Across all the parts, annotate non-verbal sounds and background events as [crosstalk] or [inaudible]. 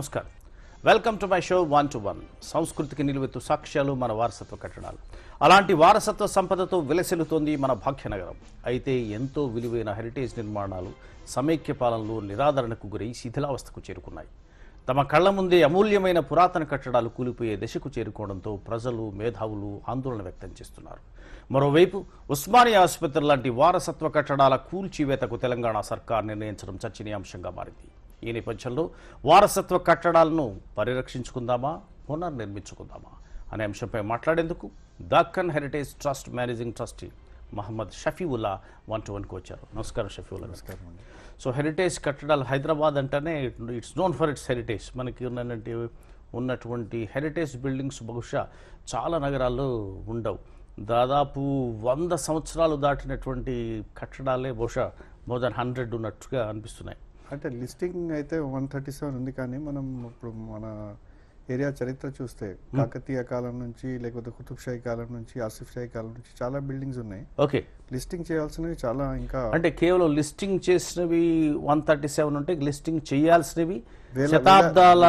నమస్కారం welcome to my show one to one సంస్కృతికి నిలువెత్తు సాక్ష్యాలు మన వారసత్వ కట్టడాలు అలాంటి వారసత్వ సంపదతో విలసిల్లుతోంది మన భాగ్యనగరం అయితే ఎంతో విలువైన హెరిటేజ్ నిర్మాణాలు సమైక్య పాలనలో నిరాదరణకు గురై శిథిలావస్థకు చేరుకున్నాయి తమ కళ్ల ముందే అమూల్యమైన పురాతన కట్టడాలు కూలిపోయే దశకు చేరుకోవడంతో ప్రజలు మేధావులు ఆందోళన వ్యక్తం చేస్తున్నారు మరోవైపు ఉస్మానియా ఆసుపత్రి లాంటి వారసత్వ కట్టడాల కూల్చివేతకు తెలంగాణ సర్కార్ నిర్ణయించడం చర్చనీయాంశంగా మారింది ఈ నేపథ్యంలో వారసత్వ కట్టడాలను పరిరక్షించుకుందామా పునర్నిర్మించుకుందామా అనే అంశంపై మాట్లాడేందుకు Deccan heritage trust managing trustee Mohammed Shafiullah one to వన్కి వచ్చారు నమస్కారం షఫీవుల్లా నమస్కారం సో హెరిటేజ్ కట్టడాలు హైదరాబాద్ అంటేనే it's known for its heritage మనకి ఉన్నటువంటి ఉన్నటువంటి హెరిటేజ్ బిల్డింగ్స్ బహుశా చాలా నగరాల్లో ఉండవు దాదాపు వంద సంవత్సరాలు దాటినటువంటి కట్టడాలే బహుశా మోర్ దాన్ హండ్రెడ్ ఉన్నట్టుగా అనిపిస్తున్నాయి అంటే లిస్టింగ్ అయితే వన్ థర్టీ సెవెన్ ఉంది కానీ మనం ఇప్పుడు మన ఏరియా చరిత్ర చూస్తే hmm. కాకతీయ కాలం నుంచి లేకపోతే కుతుబ్షాయి కాలం నుంచి ఆసిఫ్ షాయి కాలం నుంచి చాలా బిల్డింగ్స్ ఉన్నాయి ఓకే లిస్టింగ్ చేయాల్సినవి చాలా ఇంకా అంటే కేవలం లిస్టింగ్ చేసినవి వన్ థర్టీ సెవెన్ ఉంటే లిస్టింగ్ చేయాల్సినవి శతాబ్దాల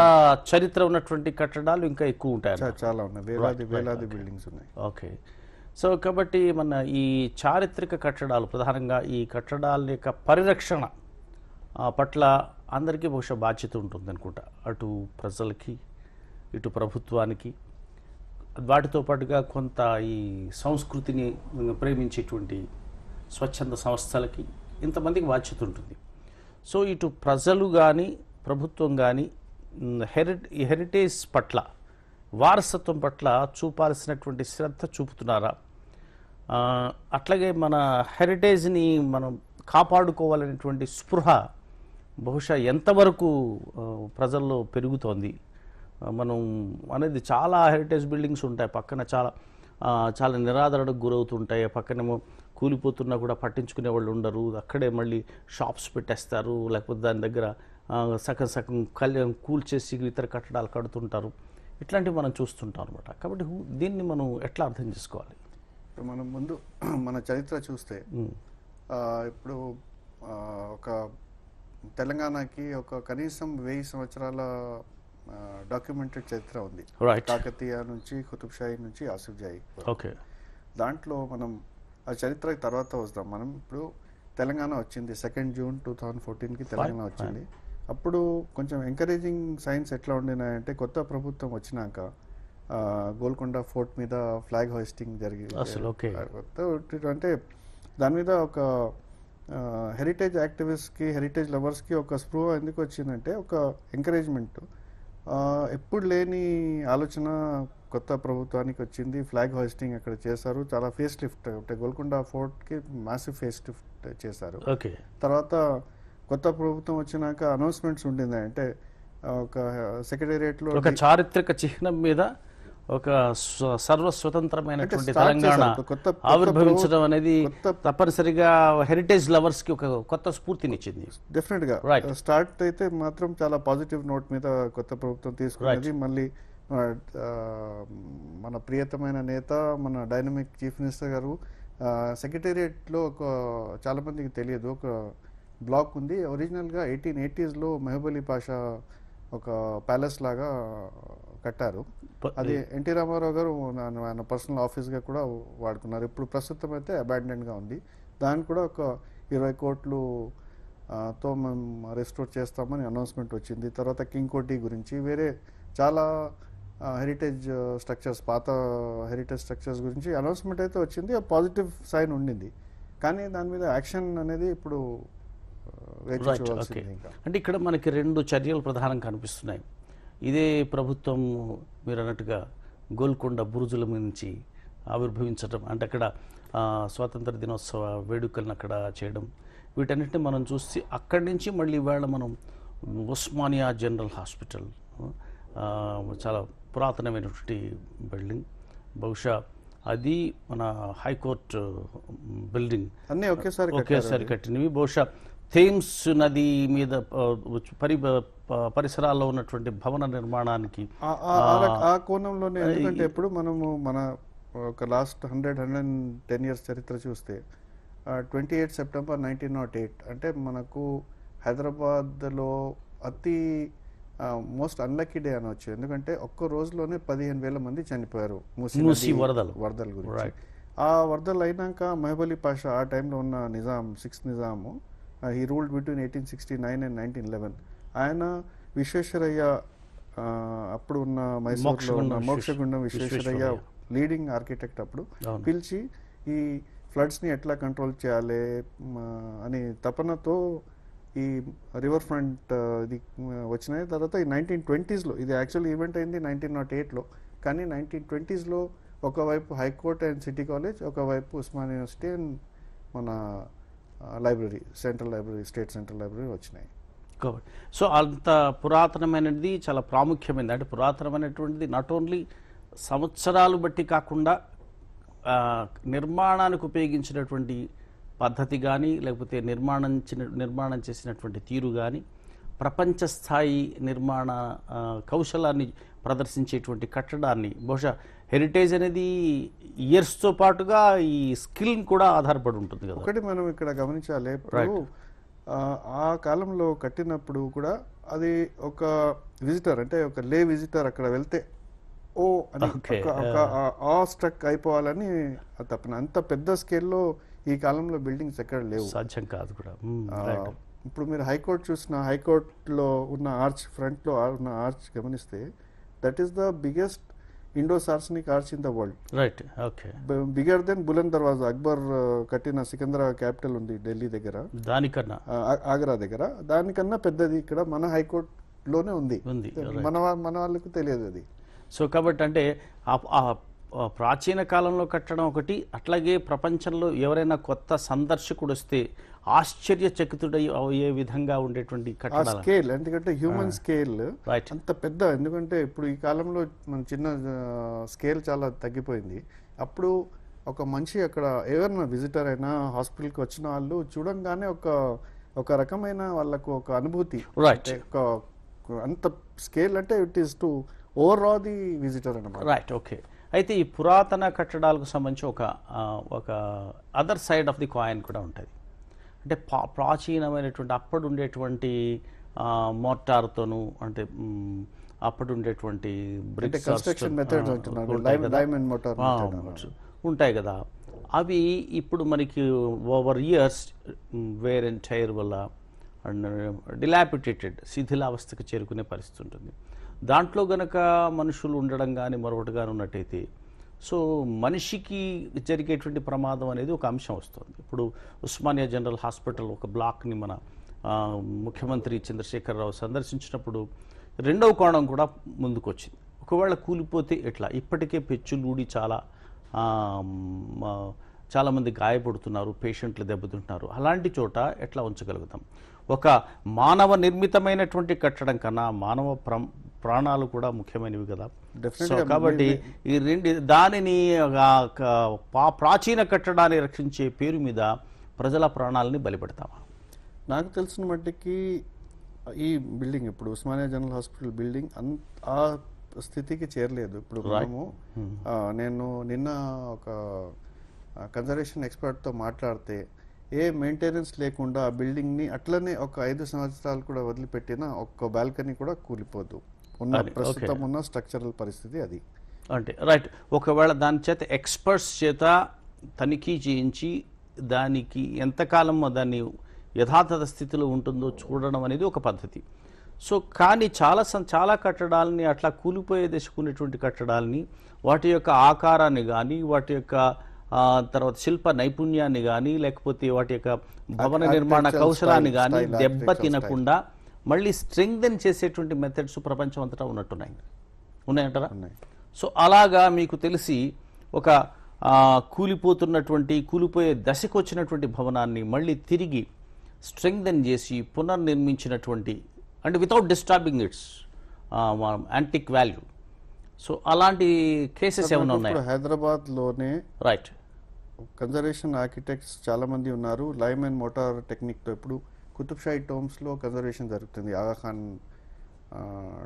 చరిత్ర ఉన్నటువంటి కట్టడాలు ఇంకా ఎక్కువ ఉంటాయి చాలా ఉన్నాయి వేలాది వేలాది బిల్డింగ్స్ ఉన్నాయి ఓకే సో కాబట్టి మన ఈ చారిత్రక కట్టడాలు ప్రధానంగా ఈ కట్టడాల యొక్క పరిరక్షణ పట్ల అందరికీ బహుశా బాధ్యత ఉంటుంది అనుకుంటా అటు ప్రజలకి ఇటు ప్రభుత్వానికి వాటితో పాటుగా కొంత ఈ సంస్కృతిని ప్రేమించేటువంటి స్వచ్ఛంద సంస్థలకి ఇంతమందికి బాధ్యత ఉంటుంది సో ఇటు ప్రజలు కానీ ప్రభుత్వం కానీ హెరి హెరిటేజ్ పట్ల వారసత్వం పట్ల చూపాల్సినటువంటి శ్రద్ధ చూపుతున్నారా అట్లాగే మన హెరిటేజ్ని మనం కాపాడుకోవాలనేటువంటి స్పృహ బహుశా ఎంతవరకు ప్రజల్లో పెరుగుతోంది మనం అనేది చాలా హెరిటేజ్ బిల్డింగ్స్ ఉంటాయి పక్కన చాలా చాలా నిరాదరణకు గురవుతుంటాయి పక్కనేమో కూలిపోతున్నా కూడా పట్టించుకునే వాళ్ళు ఉండరు అక్కడే మళ్ళీ షాప్స్ పెట్టేస్తారు లేకపోతే దాని దగ్గర సగం సగం కూల్ కూల్చేసి ఇతర కట్టడాలు కడుతుంటారు ఇట్లాంటివి మనం చూస్తుంటాం అనమాట కాబట్టి దీన్ని మనం ఎట్లా అర్థం చేసుకోవాలి మనం ముందు మన చరిత్ర చూస్తే ఇప్పుడు ఒక తెలంగాణకి ఒక కనీసం వెయ్యి సంవత్సరాల డాక్యుమెంటెడ్ చరిత్ర ఉంది కాకతీయ నుంచి కుతుబ్షాయి నుంచి ఆసిఫ్ జాయి ఓకే దాంట్లో మనం ఆ చరిత్ర తర్వాత వస్తాం మనం ఇప్పుడు తెలంగాణ వచ్చింది సెకండ్ జూన్ టూ థౌజండ్ ఫోర్టీన్కి తెలంగాణ వచ్చింది అప్పుడు కొంచెం ఎంకరేజింగ్ సైన్స్ ఎట్లా ఉండినాయంటే కొత్త ప్రభుత్వం వచ్చినాక గోల్కొండ ఫోర్ట్ మీద ఫ్లాగ్ హోస్టింగ్ జరిగింది అంటే దాని మీద ఒక హెరిటేజ్ యాక్టివిస్ట్కి హెరిటేజ్ లవర్స్కి ఒక స్పృహ ఎందుకు వచ్చిందంటే ఒక ఎంకరేజ్మెంట్ ఎప్పుడు లేని ఆలోచన కొత్త ప్రభుత్వానికి వచ్చింది ఫ్లాగ్ హోస్టింగ్ అక్కడ చేశారు చాలా ఫేస్ లిఫ్ట్ అంటే గోల్కొండ ఫోర్ట్కి మాసివ్ ఫేస్ లిఫ్ట్ చేశారు ఓకే తర్వాత కొత్త ప్రభుత్వం వచ్చినాక అనౌన్స్మెంట్స్ ఉండింది అంటే ఒక సెక్రటేరియట్లో ఒక చారిత్రక చిహ్నం మీద ఒక సర్వ స్వతంత్రమైనటువంటి తెలంగాణ ఆవిర్భవించడం అనేది తప్పనిసరిగా హెరిటేజ్ లవర్స్ కి ఒక కొత్త స్ఫూర్తినిచ్చింది డెఫినెట్ గా స్టార్ట్ uh, అయితే మాత్రం చాలా పాజిటివ్ నోట్ మీద కొత్త ప్రభుత్వం తీసుకున్నది మళ్ళీ మన ప్రియతమైన నేత మన డైనమిక్ చీఫ్ మినిస్టర్ గారు సెక్రటేరియట్లో ఒక చాలామందికి తెలియదు ఒక బ్లాక్ ఉంది ఒరిజినల్గా ఎయిటీన్ ఎయిటీస్లో మెహబలీ పాషా ఒక ప్యాలెస్ లాగా కట్టారు అది ఎన్టీ రామారావు గారు ఆయన పర్సనల్ ఆఫీస్గా కూడా వాడుకున్నారు ఇప్పుడు ప్రస్తుతం అయితే అబాండెంట్గా ఉంది దాన్ని కూడా ఒక ఇరవై కోట్లు తో మేము రెస్టోర్ చేస్తామని అనౌన్స్మెంట్ వచ్చింది తర్వాత కింగ్ కోటి గురించి వేరే చాలా హెరిటేజ్ స్ట్రక్చర్స్ పాత హెరిటేజ్ స్ట్రక్చర్స్ గురించి అనౌన్స్మెంట్ అయితే వచ్చింది పాజిటివ్ సైన్ ఉండింది కానీ దాని మీద యాక్షన్ అనేది ఇప్పుడు అంటే ఇక్కడ మనకి రెండు చర్యలు ప్రధానం కనిపిస్తున్నాయి ఇదే ప్రభుత్వం మీరు అన్నట్టుగా గోల్కొండ బురుజుల నుంచి ఆవిర్భవించడం అంటే అక్కడ స్వాతంత్ర దినోత్సవ వేడుకలను అక్కడ చేయడం వీటన్నిటిని మనం చూసి అక్కడి నుంచి మళ్ళీ ఇవాళ మనం ఉస్మానియా జనరల్ హాస్పిటల్ చాలా పురాతనమైనటువంటి బిల్డింగ్ బహుశా అది మన హైకోర్టు బిల్డింగ్ అన్నీ ఒకేసారి ఒకేసారి కట్టినవి బహుశా థేమ్స్ నది మీద పరి పరిసరాల్లో ఉన్నటువంటి భవన నిర్మాణానికి ఆ కోణంలోనే ఎందుకంటే ఎప్పుడు మనము మన ఒక last hundred hundred ten years చరిత్ర చూస్తే twenty eight September nineteen naught eight అంటే మనకు హైదరాబాద్లో అతి మోస్ట్ అన్లక్కీ డే అనవచ్చు ఎందుకంటే ఒక్క రోజులోనే పదిహేను వేల మంది చనిపోయారు వరదలు వరదల గురించి ఆ వరదలు అయినాక మహబలి పాషా ఆ టైంలో ఉన్న Nizam sixth Nizam he ruled between eighteen sixty nine and nineteen eleven ఆయన విశ్వేశ్వరయ్య uh, అప్పుడు ఉన్న మైసూర్లో ఉన్న మోక్షగుండం విశ్వేశ్వరయ్య లీడింగ్ ఆర్కిటెక్ట్ అప్పుడు పిలిచి ఈ ఫ్లడ్స్ని ఎట్లా కంట్రోల్ చేయాలి అని తపనతో ఈ రివర్ ఫ్రంట్ uh, ఇది వచ్చిన తర్వాత ఈ నైన్టీన్ ట్వంటీస్లో ఇది యాక్చువల్ ఈవెంట్ అయింది నైన్టీన్ నాట్ ఎయిట్లో కానీ నైన్టీన్ ట్వంటీస్లో ఒకవైపు హైకోర్ట్ అండ్ సిటీ కాలేజ్ ఒకవైపు ఉస్మాన్ యూనివర్సిటీ అండ్ మన library central library state central library వచ్చినాయి సో అంత పురాతనమైనది చాలా ప్రాముఖ్యమైనది అంటే పురాతనమైనటువంటిది నాట్ ఓన్లీ సంవత్సరాలు బట్టి కాకుండా నిర్మాణానికి ఉపయోగించినటువంటి పద్ధతి కానీ లేకపోతే నిర్మాణం నిర్మాణం చేసినటువంటి తీరు కానీ ప్రపంచ స్థాయి నిర్మాణ కౌశలాన్ని ప్రదర్శించేటువంటి కట్టడాన్ని బహుశా హెరిటేజ్ అనేది ఇయర్స్తో పాటుగా ఈ స్కిల్ కూడా ఆధారపడి ఉంటుంది కదా ఒకటి మనం ఇక్కడ గమనించాలి ఆ కాలంలో కట్టినప్పుడు కూడా అది ఒక విజిటర్ అంటే ఒక లే విజిటర్ అక్కడ వెళ్తే ఓ అని ఒక ఆ స్ట్రక్ అయిపోవాలని తప్పన అంత పెద్ద స్కేల్లో ఈ కాలంలో బిల్డింగ్స్ ఎక్కడ లేవు సాధ్యం కాదు కూడా hmm, ఇప్పుడు మీరు హైకోర్టు చూసిన హైకోర్టులో ఉన్న ఆర్చ్ ఫ్రంట్లో ఉన్న ఆర్చ్ గమనిస్తే that is the biggest Indo Saracenic arch in the world right okay bigger than Buland Darwaza Akbar uh, కట్టిన సికింద్రా క్యాపిటల్ ఉంది ఢిల్లీ దగ్గర దానికన్నా ఆగ్రా దగ్గర దానికన్నా పెద్దది ఇక్కడ మన హైకోర్టులోనే ఉంది ఉంది మన వా- మన వాళ్ళకు తెలియదు అది సో కాబట్టి అంటే ఆ ప్రాచీన కాలంలో కట్టడం ఒకటి అట్లాగే ప్రపంచంలో ఎవరైనా కొత్త సందర్శకుడు వస్తే ఆశ్చర్యచకితుడై అయ్యే విధంగా ఉండేటువంటి స్కేల్ ఎందుకంటే హ్యూమన్ స్కేల్ అంత పెద్ద ఎందుకంటే ఇప్పుడు ఈ కాలంలో మన చిన్న స్కేల్ చాలా తగ్గిపోయింది అప్పుడు ఒక మనిషి అక్కడ ఎవరైనా విజిటర్ అయినా హాస్పిటల్కి వచ్చిన వాళ్ళు చూడంగానే ఒక ఒక రకమైన వాళ్ళకు ఒక అనుభూతి ఒక అంత స్కేల్ అంటే it is to over the visitor అనమాట రైట్ ఓకే అయితే ఈ పురాతన కట్టడాలకు సంబంధించి ఒక ఒక other side of the coin కూడా ఉంటుంది అంటే ప్రాచీనమైనటువంటి అప్పుడు ఉండేటువంటి మోటార్తోను అంటే అప్పుడు ఉండేటువంటి ఉంటాయి కదా అవి ఇప్పుడు మనకి over years wear and tear వల్ల డిలాపిటేటెడ్ శిథిలావస్థకు చేరుకునే పరిస్థితి ఉంటుంది దాంట్లో గనక మనుషులు ఉండడం కానీ మరొకటి కానీ ఉన్నట్టయితే సో మనిషికి జరిగేటువంటి ప్రమాదం అనేది ఒక అంశం వస్తుంది ఇప్పుడు ఉస్మానియా జనరల్ హాస్పిటల్ ఒక బ్లాక్ని మన ముఖ్యమంత్రి చంద్రశేఖరరావు సందర్శించినప్పుడు రెండవ కోణం కూడా ముందుకొచ్చింది ఒకవేళ కూలిపోతే ఎట్లా ఇప్పటికే పెచ్చులూడి చాలా చాలామంది గాయపడుతున్నారు పేషెంట్లు దెబ్బతింటున్నారు అలాంటి చోట ఎట్లా ఉంచగలుగుతాం ఒక మానవ నిర్మితమైనటువంటి కట్టడం కన్నా మానవ ప్రాణాలు కూడా ముఖ్యమైనవి కదా కాబట్టి ఈ రెండు దానిని ప్రాచీన కట్టడాన్ని రక్షించే పేరు మీద ప్రజల ప్రాణాలని బలిపెడతామా నాకు తెలిసిన మట్టికి ఈ బిల్డింగ్ ఇప్పుడు ఉస్మానియా జనరల్ హాస్పిటల్ బిల్డింగ్ అంత ఆ స్థితికి చేరలేదు ఇప్పుడు మేము hmm. నేను నిన్న ఒక కన్జర్వేషన్ ఎక్స్పర్ట్తో మాట్లాడితే ఏ మెయింటెనెన్స్ లేకుండా ఆ బిల్డింగ్ని అట్లనే ఒక ఐదు సంవత్సరాలు కూడా వదిలిపెట్టినా ఒక్క బాల్కనీ కూడా కూలిపోదు ఉన్న ప్రస్తుతం ఉన్న స్ట్రక్చరల్ పరిస్థితి అది అంటే రైట్ ఒకవేళ దాని చేత ఎక్స్పర్ట్స్ చేత తనిఖీ చేయించి దానికి ఎంతకాలం దాన్ని యథాతథ స్థితిలో ఉంటుందో చూడడం అనేది ఒక పద్ధతి సో కానీ చాలా చాలా కట్టడాలని అట్లా కూలిపోయే దశకున్నటువంటి కట్టడాలని వాటి యొక్క ఆకారాన్ని కానీ వాటి యొక్క తర్వాత శిల్ప నైపుణ్యాన్ని కానీ లేకపోతే వాటి యొక్క భవన నిర్మాణ కౌశలాన్ని కానీ దెబ్బ తినకుండా మళ్ళీ స్ట్రెంగ్దెన్ చేసేటువంటి మెథడ్స్ ప్రపంచం అంతటా ఉన్నట్టున్నాయి ఉన్నాయంటారా సో అలాగా మీకు తెలిసి ఒక కూలిపోతున్నటువంటి కూలిపోయే దశకు వచ్చినటువంటి భవనాన్ని మళ్ళీ తిరిగి స్ట్రెంగ్దెన్ చేసి పునర్నిర్మించినటువంటి and without disturbing its antique value so అలాంటి కేసెస్ ఏమైనా ఉన్నాయి హైదరాబాద్లోనే రైట్ కన్జర్వేషన్ ఆర్కిటెక్ట్స్ చాలామంది ఉన్నారు లైమ్ అండ్ మోటార్ టెక్నిక్తో ఇప్పుడు కుతుబ్షాహి టోమ్స్లో కన్జర్వేషన్ జరుగుతుంది Aga Khan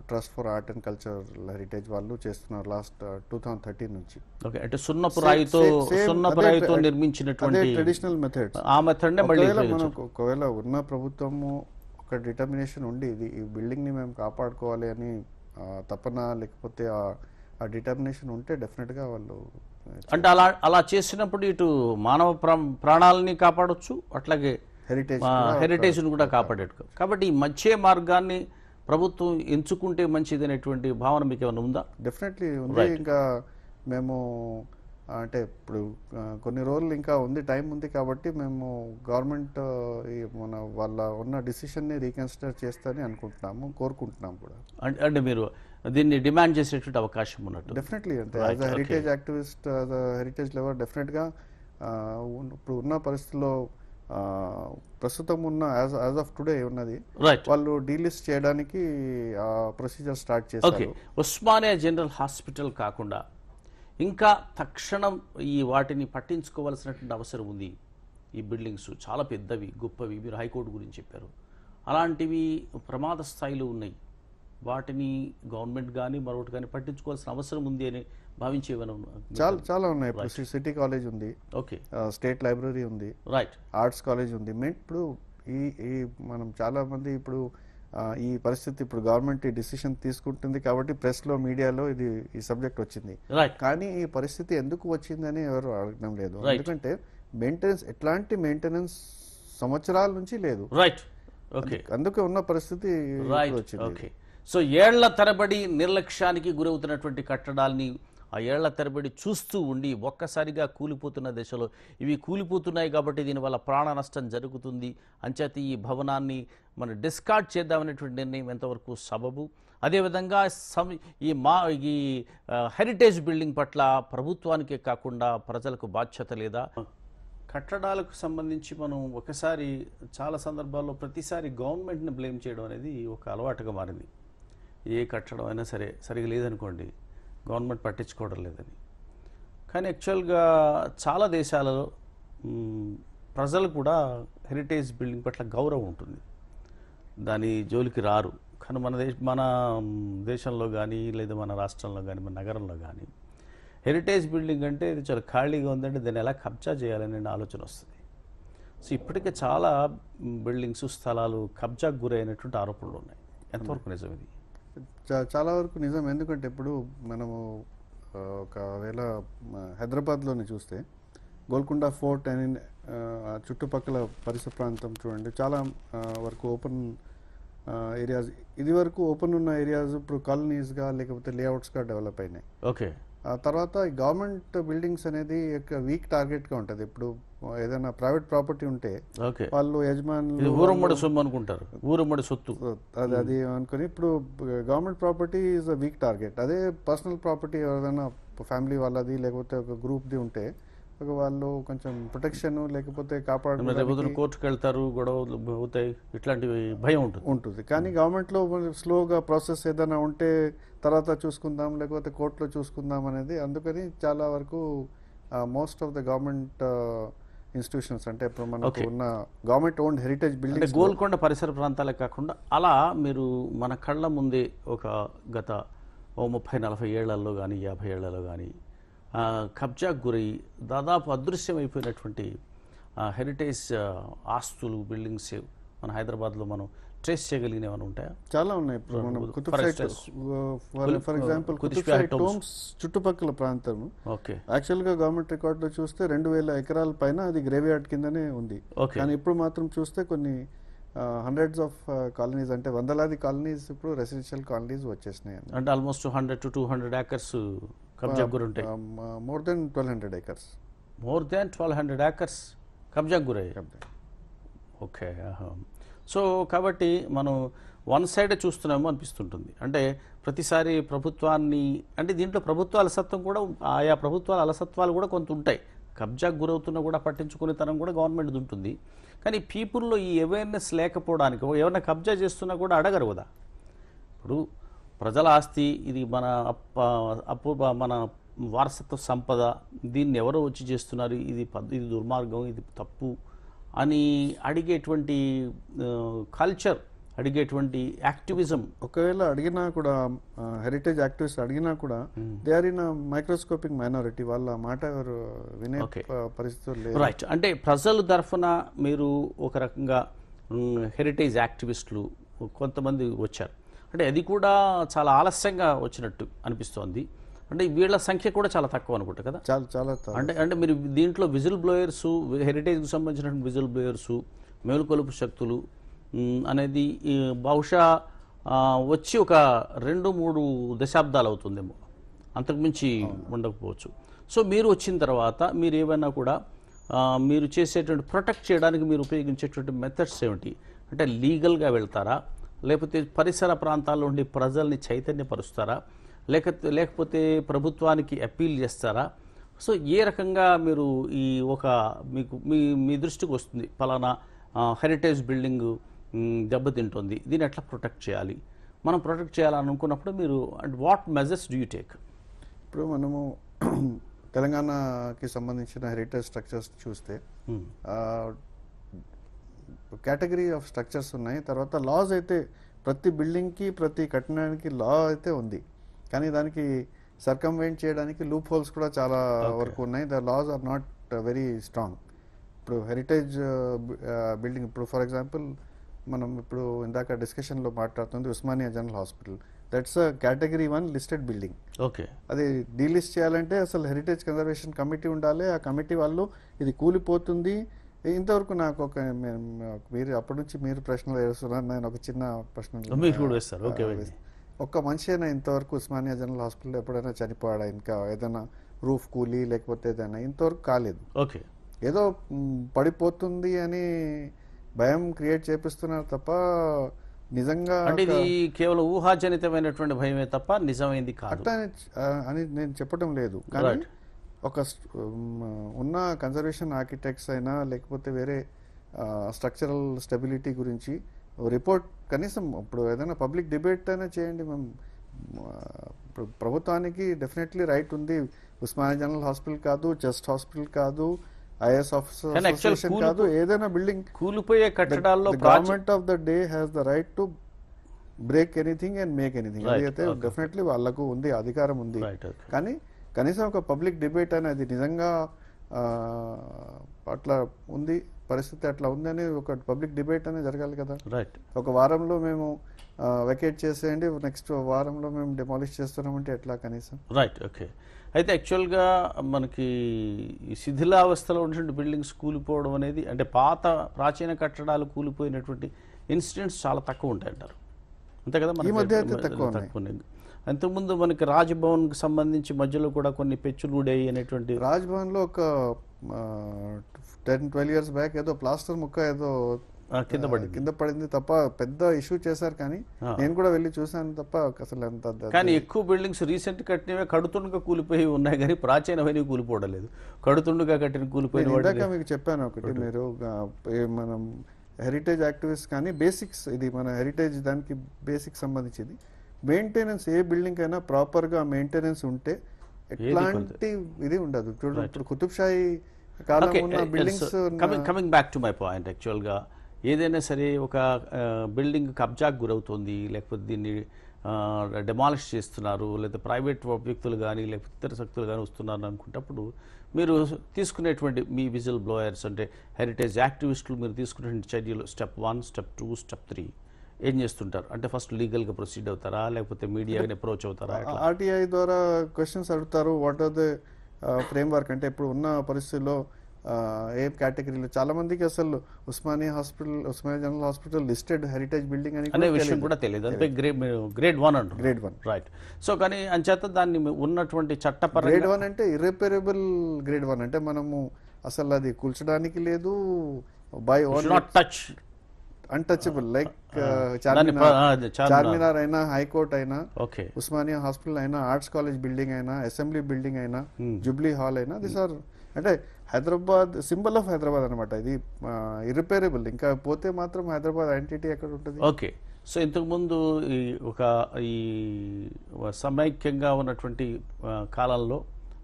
trust for art and culture heritage వాళ్ళు చేస్తున్నారు లాస్ట్ టూ థౌసండ్ థర్టీన్ నుంచి ఓకే అంటే సున్నపు రాయితో సున్నపు రాయితో నిర్మించినటువంటి ట్రెడిషనల్ మెథడ్ ఆ మెథడ్ మనకు ఒకవేళ ఉన్న ప్రభుత్వము ఒక డిటర్మినేషన్ ఉండి ఇది ఈ బిల్డింగ్ని మేము కాపాడుకోవాలి అని తపన లేకపోతే ఆ డిటర్మినేషన్ ఉంటే డెఫినెట్గా వాళ్ళు అంటే అలా అలా చేసినప్పుడు ఇటు మానవ ప్రాణాలని కాపాడొచ్చు అట్లాగే హెరిటేజ్ను కూడా కాపాడేట్టుకో కాబట్టి ఈ మధ్య మార్గాన్ని ప్రభుత్వం ఎంచుకుంటే మంచిది అనేటువంటి భావన మీకు ఏమైనా ఉందా డెఫినెట్లీ ఉంది ఇంకా మేము అంటే ఇప్పుడు కొన్ని రోజులు ఇంకా ఉంది టైం ఉంది కాబట్టి మేము గవర్నమెంట్ మన వాళ్ళ ఉన్న డిసిషన్ని రీకన్సిడర్ చేస్తారని అనుకుంటున్నాము కోరుకుంటున్నాము కూడా అంటే మీరు దీన్ని డిమాండ్ చేసేటువంటి అవకాశం ఉన్నట్టు డెఫినెట్లీ అంటే as a heritage activist as a heritage lover డెఫినెట్గా ఇప్పుడు ఉన్న పరిస్థితుల్లో ప్రస్తుతం ఉన్న యాజ్ యాజ్ ఆఫ్ టుడే ఉన్నది వాళ్ళు డీలిస్ట్ చేయడానికి ప్రొసీజర్ స్టార్ట్ చేశారు ఓకే ఉస్మానియా జనరల్ హాస్పిటల్ కాకుండా ఇంకా తక్షణం ఈ వాటిని పట్టించుకోవాల్సినటువంటి అవసరం ఉంది ఈ బిల్డింగ్స్ చాలా పెద్దవి గొప్పవి మీరు హైకోర్టు గురించి చెప్పారు అలాంటివి ప్రమాద స్థాయిలో ఉన్నాయి వాటిని గవర్నమెంట్ కానీ మరొకటి కానీ పట్టించుకోవాల్సిన అవసరం ఉంది అని చాలా చాలా ఉన్నాయి ఇప్పుడు సిటీ కాలేజ్ ఉంది ఓకే స్టేట్ లైబ్రరీ ఉంది రైట్ ఆర్ట్స్ కాలేజ్ ఉంది ఇప్పుడు ఈ ఈ మనం చాలా మంది ఇప్పుడు ఈ పరిస్థితి ఇప్పుడు గవర్నమెంట్ డిసిషన్ తీసుకుంటుంది కాబట్టి ప్రెస్ లో మీడియాలో ఇది ఈ సబ్జెక్ట్ వచ్చింది కానీ ఈ పరిస్థితి ఎందుకు వచ్చిందని ఎవరు అడగడం లేదు ఎందుకంటే మెయింటెనెన్స్ ఎట్లాంటి మెయింటెనెన్స్ సంవత్సరాల నుంచి లేదు రైట్ ఓకే అందుకే ఉన్న పరిస్థితి వచ్చింది ఓకే సో ఏళ్ల తరబడి నిర్లక్ష్యానికి గురవుతున్నటువంటి కట్టడాన్ని ఆ ఏళ్ల తరబడి చూస్తూ ఉండి ఒక్కసారిగా కూలిపోతున్న దశలో ఇవి కూలిపోతున్నాయి కాబట్టి దీనివల్ల ప్రాణ నష్టం జరుగుతుంది అంచేత ఈ భవనాన్ని మనం డిస్కార్డ్ చేద్దామనేటువంటి నిర్ణయం ఎంతవరకు సబబు అదేవిధంగా సమ ఈ మా ఈ హెరిటేజ్ బిల్డింగ్ పట్ల ప్రభుత్వానికే కాకుండా ప్రజలకు బాధ్యత లేదా కట్టడాలకు సంబంధించి మనం ఒకసారి చాలా సందర్భాల్లో ప్రతిసారి గవర్నమెంట్ని బ్లేమ్ చేయడం అనేది ఒక అలవాటుగా మారింది ఏ కట్టడం అయినా సరే సరిగా లేదనుకోండి గవర్నమెంట్ పట్టించుకోవడం లేదని కానీ యాక్చువల్గా చాలా దేశాలలో ప్రజలు కూడా హెరిటేజ్ బిల్డింగ్ పట్ల గౌరవం ఉంటుంది దాని జోలికి రారు కానీ మన దేశ మన దేశంలో కానీ లేదా మన రాష్ట్రంలో కానీ మన నగరంలో కానీ హెరిటేజ్ బిల్డింగ్ అంటే ఇది చాలా ఖాళీగా ఉందంటే దాన్ని ఎలా కబ్జా చేయాలనే ఆలోచన వస్తుంది సో ఇప్పటికే చాలా బిల్డింగ్స్ స్థలాలు కబ్జాకు గురైనటువంటి ఆరోపణలు ఉన్నాయి ఎంతవరకు నిజం ఇది చాలా వరకు నిజం ఎందుకంటే ఇప్పుడు మనము ఒకవేళ హైదరాబాద్లోని చూస్తే గోల్కొండ ఫోర్ట్ అని చుట్టుపక్కల పరిసర ప్రాంతం చూడండి చాలా వరకు ఓపెన్ ఏరియాస్ ఇది వరకు ఓపెన్ ఉన్న ఏరియాస్ ఇప్పుడు కాలనీస్గా లేకపోతే లేఅవుట్స్గా డెవలప్ అయినాయి ఓకే తర్వాత గవర్నమెంట్ బిల్డింగ్స్ అనేది యొక్క వీక్ టార్గెట్గా ఉంటుంది ఇప్పుడు ఏదైనా ప్రైవేట్ ప్రాపర్టీ ఉంటే వాళ్ళు యజమానులు ఊరమ్మడి సొమ్ము అనుకుంటారు ఊరమ్మడి సొత్తు అది అది అనుకుని ఇప్పుడు government property is a weak target అదే పర్సనల్ ప్రాపర్టీ ఏదైనా ఫ్యామిలీ వాళ్ళది లేకపోతే ఒక గ్రూప్ది ఉంటే వాళ్ళు కొంచెం ప్రొటెక్షన్ లేకపోతే కాపాడడం కోర్టుకు వెళ్తారు గొడవలు అవుతాయి ఇట్లాంటివి భయం ఉంటుంది ఉంటుంది కానీ గవర్నమెంట్లో స్లోగా ప్రాసెస్ ఏదైనా ఉంటే తర్వాత చూసుకుందాం లేకపోతే కోర్టులో చూసుకుందాం అనేది అందుకని చాలా వరకు most of the government institutions అంటే ఇప్పుడు మనకు ఉన్న government own heritage building Golconda పరిసర ప్రాంతాలే కాకుండా అలా మీరు మన కళ్ళ ముందే ఒక గత ఓ ముప్పై నలభై ఏళ్లలో కానీ యాభై ఏళ్లలో కానీ కబ్జాకు గురై దాదాపు అదృశ్యమైపోయినటువంటి హెరిటేజ్ ఆస్తులు బిల్డింగ్స్ మన హైదరాబాద్లో మనం ట్రేస్ చేయగలిగిన ఏమైనా ఉంటాయా చాలా ఉన్నాయి ఫర్ ఎగ్జాంపుల్ హోమ్స్ చుట్టుపక్కల ప్రాంతం ఓకే యాక్చువల్గా గవర్నమెంట్ రికార్డులో చూస్తే రెండు వేల ఎకరాల పైన అది గ్రేవ్యార్డ్ కిందనే ఉంది కానీ ఇప్పుడు మాత్రం చూస్తే కొన్ని హండ్రెడ్స్ ఆఫ్ కాలనీస్ అంటే వందలాది కాలనీస్ ఇప్పుడు రెసిడెన్షియల్ కాలనీస్ వచ్చేసినాయి అంటే almost hundred to two hundred acres కబ్జా గురి ఉంటాయి more than twelve hundred acres more than twelve hundred acres కబ్జాకు గురయ్యాయి ఓకే సో కాబట్టి మనం వన్ సైడ్ చూస్తున్నాము అనిపిస్తుంటుంది అంటే ప్రతిసారి ప్రభుత్వాన్ని అంటే దీంట్లో ప్రభుత్వ అలసత్వం కూడా ఆయా ప్రభుత్వాల అలసత్వాలు కూడా కొంత ఉంటాయి కబ్జాకు గురవుతున్న కూడా పట్టించుకునే తనం కూడా గవర్నమెంట్ ఉంటుంది కానీ పీపుల్లో ఈ అవేర్నెస్ లేకపోవడానికి ఏమైనా కబ్జా చేస్తున్నా కూడా అడగరు కదా ఇప్పుడు ప్రజల ఆస్తి ఇది మన అప్పు మన వారసత్వ సంపద దీన్ని ఎవరో వచ్చి చేస్తున్నారు ఇది ఇది దుర్మార్గం ఇది తప్పు అని అడిగేటువంటి కల్చర్ అడిగేటువంటి యాక్టివిజం ఒకవేళ అడిగినా కూడా హెరిటేజ్ యాక్టివిస్ట్ అడిగినా కూడా they are in microscopic minority వాళ్ళ మాట ఎవరు వినే పరిస్థితులు లేదు రైట్ అంటే ప్రజలు తరఫున మీరు ఒక రకంగా హెరిటేజ్ యాక్టివిస్టులు కొంతమంది వచ్చారు అంటే అది కూడా చాలా ఆలస్యంగా వచ్చినట్టు అనిపిస్తోంది అంటే వీళ్ళ సంఖ్య కూడా చాలా తక్కువ అనుకుంటా కదా చాలా చాలా అంటే అంటే మీరు దీంట్లో విజిల్ బ్లోయర్స్ హెరిటేజ్కి సంబంధించిన విజిల్ బ్లోయర్సు మేలుకొలుపు శక్తులు అనేది బహుశా వచ్చి ఒక రెండు మూడు దశాబ్దాలు అవుతుందేమో అంతకుమించి ఉండకపోవచ్చు సో మీరు వచ్చిన తర్వాత మీరు ఏమైనా కూడా మీరు చేసేటువంటి ప్రొటెక్ట్ చేయడానికి మీరు ఉపయోగించేటువంటి మెథడ్స్ ఏమిటి అంటే లీగల్గా వెళ్తారా లేకపోతే పరిసర ప్రాంతాల నుండి ప్రజల్ని చైతన్యపరుస్తారా లేక లేకపోతే ప్రభుత్వానికి అప్పీల్ చేస్తారా సో ఏ రకంగా మీరు ఈ ఒక మీకు మీ మీ దృష్టికి వస్తుంది పలానా హెరిటేజ్ బిల్డింగ్ దెబ్బతింటుంది దీన్ని ఎట్లా ప్రొటెక్ట్ చేయాలి మనం ప్రొటెక్ట్ చేయాలనుకున్నప్పుడు మీరు and what measures do you take ఇప్పుడు మనము తెలంగాణకి సంబంధించిన హెరిటేజ్ స్ట్రక్చర్స్ చూస్తే కేటగిరీ ఆఫ్ స్ట్రక్చర్స్ ఉన్నాయి తర్వాత లాస్ అయితే ప్రతి బిల్డింగ్కి ప్రతి కట్టడానికి లా అయితే ఉంది కానీ దానికి సర్కంవెంట్ చేయడానికి లూప్ హోల్స్ కూడా చాలా వరకు ఉన్నాయి the laws are not very strong ఇప్పుడు హెరిటేజ్ బిల్డింగ్ ఇప్పుడు ఫర్ ఎగ్జాంపుల్ మనం ఇప్పుడు ఇందాక డిస్కషన్లో మాట్లాడుతుంది Osmania general hospital that's a category one listed building okay అది డీలిస్ట్ చేయాలంటే అసలు హెరిటేజ్ కన్జర్వేషన్ కమిటీ ఉండాలి ఆ కమిటీ వాళ్ళు ఇది కూలిపోతుంది ఇంతవరకు నాకు ఒక మీరు అప్పటి నుంచి మీరు ప్రశ్నలు వేస్తున్నారు నేను ఒక చిన్న ప్రశ్న మీరు ఓకే ఒక్క మనిషి అయినా ఇంతవరకు ఉస్మానియా జనరల్ హాస్పిటల్ ఎప్పుడైనా చనిపోయాడా ఇంకా ఏదైనా రూఫ్ కూలీ లేకపోతే ఏదైనా ఇంతవరకు కాలేదు ఓకే ఏదో పడిపోతుంది అని భయం క్రియేట్ చేపిస్తున్నారు తప్ప నిజంగా అంటే ఇది కేవలం ఊహాజనితమైనటువంటి భయమే తప్ప నిజమైంది కాదు అని నేను చెప్పడం లేదు కానీ ఒక ఉన్న కన్జర్వేషన్ ఆర్కిటెక్ట్స్ అయినా లేకపోతే వేరే స్ట్రక్చరల్ స్టెబిలిటీ గురించి రిపోర్ట్ కనీసం ఇప్పుడు ఏదైనా పబ్లిక్ డిబేట్ అయినా చేయండి మేము ప్రభుత్వానికి డెఫినెట్లీ రైట్ ఉంది ఉస్మానియా జనరల్ హాస్పిటల్ కాదు చెస్ట్ హాస్పిటల్ కాదు ఐఎస్ ఆఫీసర్ కాదు ఏదైనా బిల్డింగ్ కూలిపోయే కట్టడాల్లో government of the day has the right to break anything and make anything అయితే డెఫినెట్లీ వాళ్ళకు ఉంది అధికారం ఉంది కానీ కనీసం ఒక పబ్లిక్ డిబేట్ అనేది నిజంగా అట్లా ఉంది పరిస్థితి అట్లా ఉందని ఒక పబ్లిక్ డిబేట్ అనేది జరగాలి కదా రైట్ ఒక వారంలో మేము వెకేట్ చేసేయండి నెక్స్ట్ వారంలో మేము డెమాలిష్ చేస్తున్నామంటే ఎట్లా కనీసం రైట్ ఓకే అయితే యాక్చువల్గా మనకి శిథిలావస్థలో ఉన్నటువంటి బిల్డింగ్స్ కూలిపోవడం అనేది అంటే పాత ప్రాచీన కట్టడాలు కూలిపోయినటువంటి ఇన్సిడెంట్స్ చాలా తక్కువ ఉంటాయంటారు అంతే కదా ఈ మధ్య అయితే తక్కువ తక్కువ అంతకుముందు మనకి రాజ్భవన్కి సంబంధించి మధ్యలో కూడా కొన్ని పెచ్చులు ఊడాయి అనేటువంటి రాజ్భవన్లో ఒక టెన్ ట్వెల్వ్ ఇయర్స్ బ్యాక్ ఏదో ప్లాస్టర్ ముక్క ఏదో కింద పడింది కింద పడింది తప్ప పెద్ద ఇష్యూ చేశారు కానీ నేను కూడా వెళ్ళి చూశాను తప్ప అసలు అంత కానీ ఎక్కువ బిల్డింగ్స్ రీసెంట్ కట్టినవే కడుతుండగా కూలిపోయి ఉన్నాయి కానీ ప్రాచీనమైన కూలిపోవడం లేదు కడుతుండగా కట్టిన కూలిపోయిన మీకు చెప్పాను ఒకటి మీరు మనం హెరిటేజ్ యాక్టివిస్ట్ కానీ బేసిక్స్ ఇది మన హెరిటేజ్ దానికి బేసిక్ సంబంధించింది మెయింటెనెన్స్ ఏ బిల్డింగ్ అయినా ప్రాపర్గా మెయింటెనెన్స్ ఉంటే ఎట్లాంటి ఇది ఉండదు చూడండి ఇప్పుడు Qutb Shahi coming back to my point యాక్చువల్గా ఏదైనా సరే ఒక బిల్డింగ్ eh, కబ్జాకు గురవుతుంది లేకపోతే దీన్ని డెమాలిష్ చేస్తున్నారు లేదా ప్రైవేట్ వ్యక్తులు కానీ లేకపోతే ఇతర శక్తులు కానీ వస్తున్నారు అనుకున్నప్పుడు మీరు తీసుకునేటువంటి మీ విజిల్ బ్లోయర్స్ అంటే హెరిటేజ్ యాక్టివిస్టులు మీరు తీసుకునేటువంటి చర్యలు step one step two step three ఏం చేస్తుంటారు అంటే ఫస్ట్ లీగల్గా ప్రొసీడ్ అవుతారా లేకపోతే మీడియా అప్రోచ్ అవుతారా ఆర్టీఐ ద్వారా క్వశ్చన్స్ అడుగుతారు what are the framework అంటే ఇప్పుడు ఉన్న పరిస్థితుల్లో ఏ కేటగిరీలో చాలా మందికి అసలు Osmania hospital Osmania general hospital listed heritage building అని అనే విషయం కూడా తెలియదు అంటే గ్రేడ్ వన్ అంటారు గ్రేడ్ వన్ రైట్ సో కానీ అంచేత దాన్ని ఉన్నటువంటి చట్టపర గ్రేడ్ వన్ అంటే ఇర్రిపేరబుల్ గ్రేడ్ వన్ అంటే మనము అసలు అది కూల్చడానికి లేదు by own touch untouchable uh, like Charminar అయినా హైకోర్ట్ అయినా ఉస్మానియా హాస్పిటల్ అయినా ఆర్ట్స్ కాలేజ్ బిల్డింగ్ అయినా అసెంబ్లీ బిల్డింగ్ అయినా hmm. జూబ్లీ హాల్ అయినా దిస్ ఆర్ అంటే హైదరాబాద్ సింబల్ ఆఫ్ హైదరాబాద్ అనమాట ఇది ఇరిపేరబుల్ ఇంకా పోతే మాత్రం హైదరాబాద్ ఐడెంటిటీ ఎక్కడ ఉంటుంది ఓకే సో ఇంతకుముందు ఈ ఒక ఈ సమైక్యంగా ఉన్నటువంటి కాలంలో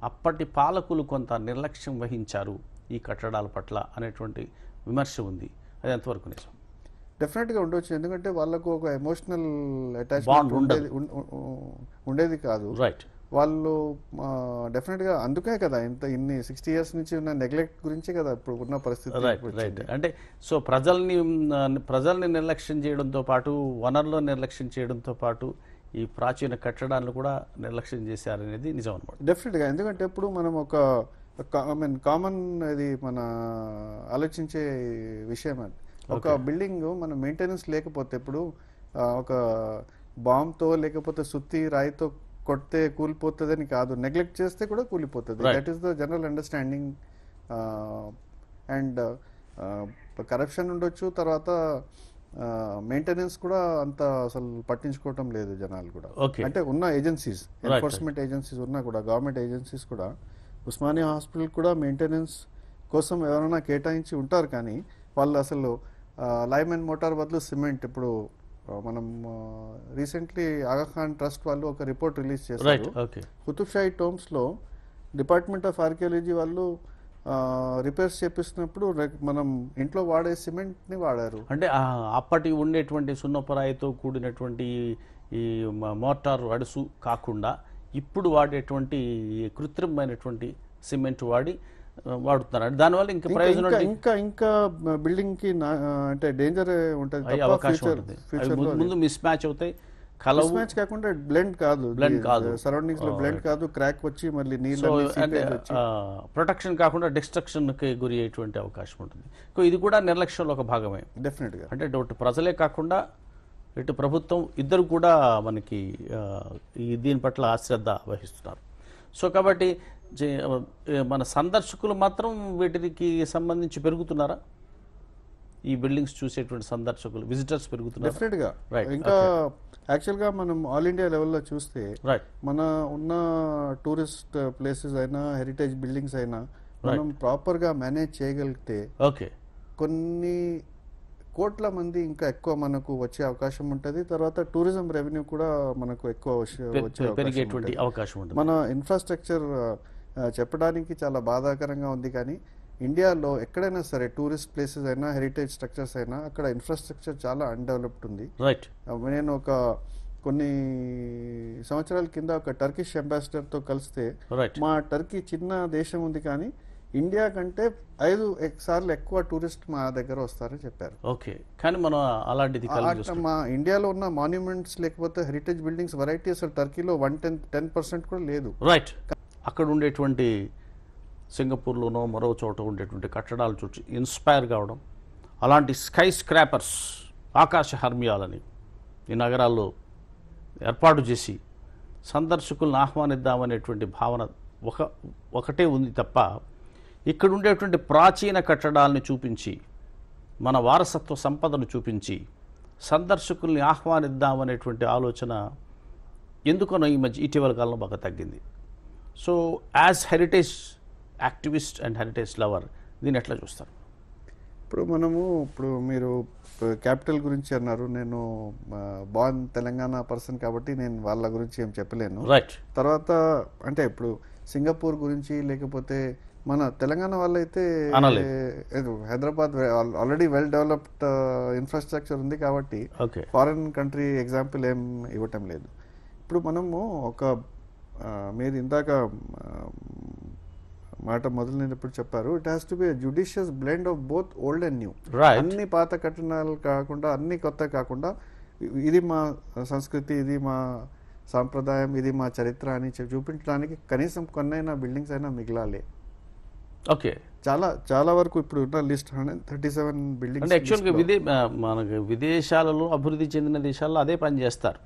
అప్పటి పాలకులు కొంత నిర్లక్ష్యం వహించారు ఈ కట్టడాల పట్ల అనేటువంటి విమర్శ ఉంది అది ఎంతవరకు నిజం డెఫినెట్గా ఉండొచ్చు ఎందుకంటే వాళ్ళకు ఒక ఎమోషనల్ అటాచ్మెంట్ ఉండేది ఉండేది కాదు రైట్ వాళ్ళు డెఫినెట్గా అందుకే కదా ఇంత ఇన్ని సిక్స్టీ ఇయర్స్ నుంచి ఉన్న నెగ్లెక్ట్ గురించి కదా ఇప్పుడు ఉన్న పరిస్థితి అంటే సో ప్రజల్ని ప్రజల్ని నిర్లక్ష్యం చేయడంతో పాటు వనరులో నిర్లక్ష్యం చేయడంతో పాటు ఈ ప్రాచీన కట్టడాలను కూడా నిర్లక్ష్యం చేశారనేది నిజం అనమాట డెఫినెట్గా ఎందుకంటే ఇప్పుడు మనం ఒక ఐ మీన్ కామన్ ఇది మన ఆలోచించే విషయం అండి ఒక బిల్డింగ్ మనం మెయింటెనెన్స్ లేకపోతే ఇప్పుడు ఒక బాంబ్తో లేకపోతే సుత్తి రాయితో కొడితే కూలిపోతుందని కాదు నెగ్లెక్ట్ చేస్తే కూడా కూలిపోతుంది that is the general understanding and corruption ఉండొచ్చు తర్వాత మెయింటెనెన్స్ కూడా అంత అసలు పట్టించుకోవటం లేదు జనాలు కూడా అంటే ఉన్న ఏజెన్సీస్ ఎన్ఫోర్స్మెంట్ ఏజెన్సీస్ ఉన్నా కూడా గవర్నమెంట్ ఏజెన్సీస్ కూడా ఉస్మానియా హాస్పిటల్ కూడా మెయింటెనెన్స్ కోసం ఎవరైనా కేటాయించి ఉంటారు కానీ వాళ్ళు అసలు లైమ్ అండ్ మోటార్ బదులు సిమెంట్ ఇప్పుడు మనం రీసెంట్లీ ఆగాఖాన్ ట్రస్ట్ వాళ్ళు ఒక రిపోర్ట్ రిలీజ్ చేశారు కుతుబ్షాయి టోమ్స్లో డిపార్ట్మెంట్ ఆఫ్ ఆర్కియాలజీ వాళ్ళు రిపేర్స్ చేపిస్తున్నప్పుడు మనం ఇంట్లో వాడే సిమెంట్ని వాడారు అంటే అప్పటి ఉండేటువంటి సున్నపరాయితో కూడినటువంటి ఈ మోటార్ అడుసు కాకుండా ఇప్పుడు వాడేటువంటి కృత్రిమమైనటువంటి సిమెంట్ వాడి వాడుతున్నారు దానివల్ల ఇంకా ప్రయోజనం ఇంకా ఇంకా బిల్డింగ్ కి అంటే డేంజర్ ఉంటుంది అవకాశం ముందు మిస్ మ్యాచ్ అవుతాయి మ్యాచ్ కాకుండా బ్లెండ్ కాదు బ్లెండ్ కాదు సరౌండింగ్స్ uh, లో బ్లెండ్ కాదు క్రాక్ వచ్చి మళ్ళీ నీళ్ళు అంటే ప్రొటెక్షన్ కాకుండా డిస్ట్రక్షన్ కి గురి అయ్యేటువంటి అవకాశం ఉంటుంది ఇది కూడా నిర్లక్ష్యంలో ఒక భాగమే డెఫినెట్ గా అంటే ఇటు ప్రజలే కాకుండా ఇటు ప్రభుత్వం ఇద్దరు కూడా మనకి uh, దీని పట్ల అశ్రద్ధ వహిస్తున్నారు సో కాబట్టి మన సందర్శకులు మాత్రం వీటికి సంబంధించి పెరుగుతున్నారా ఈ బిల్డింగ్స్ చూసేటువంటి సందర్శకులు విజిటర్స్ పెరుగుతున్నారు డెఫినెట్గా ఇంకా యాక్చువల్గా మనం ఆల్ ఇండియా లెవెల్లో చూస్తే మన ఉన్న టూరిస్ట్ ప్లేసెస్ అయినా హెరిటేజ్ బిల్డింగ్స్ అయినా మనం ప్రాపర్గా మేనేజ్ చేయగలిగితే ఓకే కొన్ని కోట్ల మంది ఇంకా ఎక్కువ మనకు వచ్చే అవకాశం ఉంటుంది తర్వాత టూరిజం రెవెన్యూ కూడా మనకు ఎక్కువ వచ్చే అవకాశం ఉంటుంది మన ఇన్ఫ్రాస్ట్రక్చర్ చెప్పడానికి చాలా బాధాకరంగా ఉంది కానీ ఇండియాలో ఎక్కడైనా సరే టూరిస్ట్ ప్లేసెస్ అయినా హెరిటేజ్ స్ట్రక్చర్స్ అయినా అక్కడ ఇన్ఫ్రాస్ట్రక్చర్ చాలా అన్డెవలప్డ్ ఉంది రైట్ నేను ఒక కొన్ని సంవత్సరాల కింద ఒక టర్కిష్ అంబాసిడర్తో కలిస్తే మా టర్కీ చిన్న దేశం ఉంది కానీ ఇండియా కంటే ఐదు సార్లు ఎక్కువ టూరిస్ట్ మా దగ్గర వస్తారని చెప్పారు ఓకే కానీ మనం అలాంటిది మా ఇండియాలో ఉన్న మాన్యుమెంట్స్ లేకపోతే హెరిటేజ్ బిల్డింగ్స్ వెరైటీ అసలు టర్కీలో వన్ టెన్ టెన్ పర్సెంట్ కూడా లేదు రైట్ అక్కడ ఉండేటువంటి సింగపూర్లోనో మరో చోట ఉండేటువంటి కట్టడాలు చూసి ఇన్స్పైర్ కావడం అలాంటి స్కై స్క్రాపర్స్ ఆకాశ హర్మియాలని ఈ నగరాల్లో ఏర్పాటు చేసి సందర్శకులను ఆహ్వానిద్దామనేటువంటి భావన ఒక ఒకటే ఉంది తప్ప ఇక్కడ ఉండేటువంటి ప్రాచీన కట్టడాలను చూపించి మన వారసత్వ సంపదను చూపించి సందర్శకుల్ని ఆహ్వానిద్దామనేటువంటి ఆలోచన ఎందుకనో ఈ మధ్య ఇటీవల కాలంలో బాగా తగ్గింది so as heritage activist and heritage lover దీన్ని ఎట్లా చూస్తారు ఇప్పుడు మనము ఇప్పుడు మీరు క్యాపిటల్ గురించి అన్నారు నేను బాన్ తెలంగాణ పర్సన్ కాబట్టి నేను వాళ్ళ గురించి ఏం చెప్పలేను రైట్ తర్వాత అంటే ఇప్పుడు సింగపూర్ గురించి లేకపోతే మన తెలంగాణ వాళ్ళైతే Hyderabad already well developed infrastructure ఉంది కాబట్టి ఫారిన్ కంట్రీ ఎగ్జాంపుల్ ఏం ఇవ్వటం లేదు ఇప్పుడు మనము ఒక మీరు ఇందాక మాట మొదలైనప్పుడు చెప్పారు it has to be judicious blend of both old and new అన్ని పాత కట్టణాలు కాకుండా అన్ని కొత్త కాకుండా ఇది మా సంస్కృతి ఇది మా సాంప్రదాయం ఇది మా చరిత్ర అని చూపించడానికి కనీసం కొన్నైనా బిల్డింగ్స్ అయినా మిగిలాలి ఓకే చాలా చాలా వరకు ఇప్పుడు ఉన్న list hundred thirty seven building అంటే యాక్చువల్గా విదే మనకి విదేశాలలో అభివృద్ధి చెందిన దేశాల్లో అదే పని చేస్తారు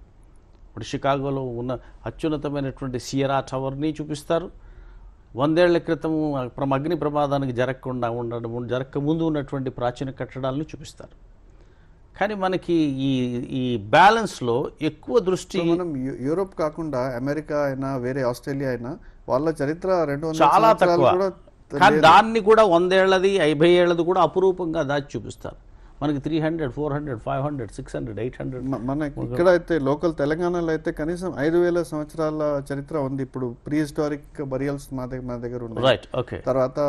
ఇప్పుడు షికాగోలో ఉన్న అత్యున్నతమైనటువంటి సియరా టవర్ని చూపిస్తారు వందేళ్ల క్రితం అగ్ని ప్రమాదానికి జరగకుండా ఉండడం జరగక ముందు ఉన్నటువంటి ప్రాచీన కట్టడాలను చూపిస్తారు కానీ మనకి ఈ ఈ బ్యాలెన్స్లో ఎక్కువ దృష్టి మనం యూరోప్ కాకుండా అమెరికా అయినా వేరే ఆస్ట్రేలియా అయినా వాళ్ళ చరిత్ర రెండు చాలా తక్కువ కానీ దాన్ని కూడా వందేళ్లది ఐభై ఏళ్ళది కూడా అపురూపంగా దాచి చూపిస్తారు మనకి three hundred four hundred five hundred six hundred eight hundred మనకి ఇక్కడ అయితే లోకల్ తెలంగాణలో అయితే కనీసం ఐదు వేల సంవత్సరాల చరిత్ర ఉంది ఇప్పుడు ప్రీ హిస్టారిక్ బరియల్స్ మా దగ్గర మన దగ్గర ఉన్నాయి రైట్ ఓకే తర్వాత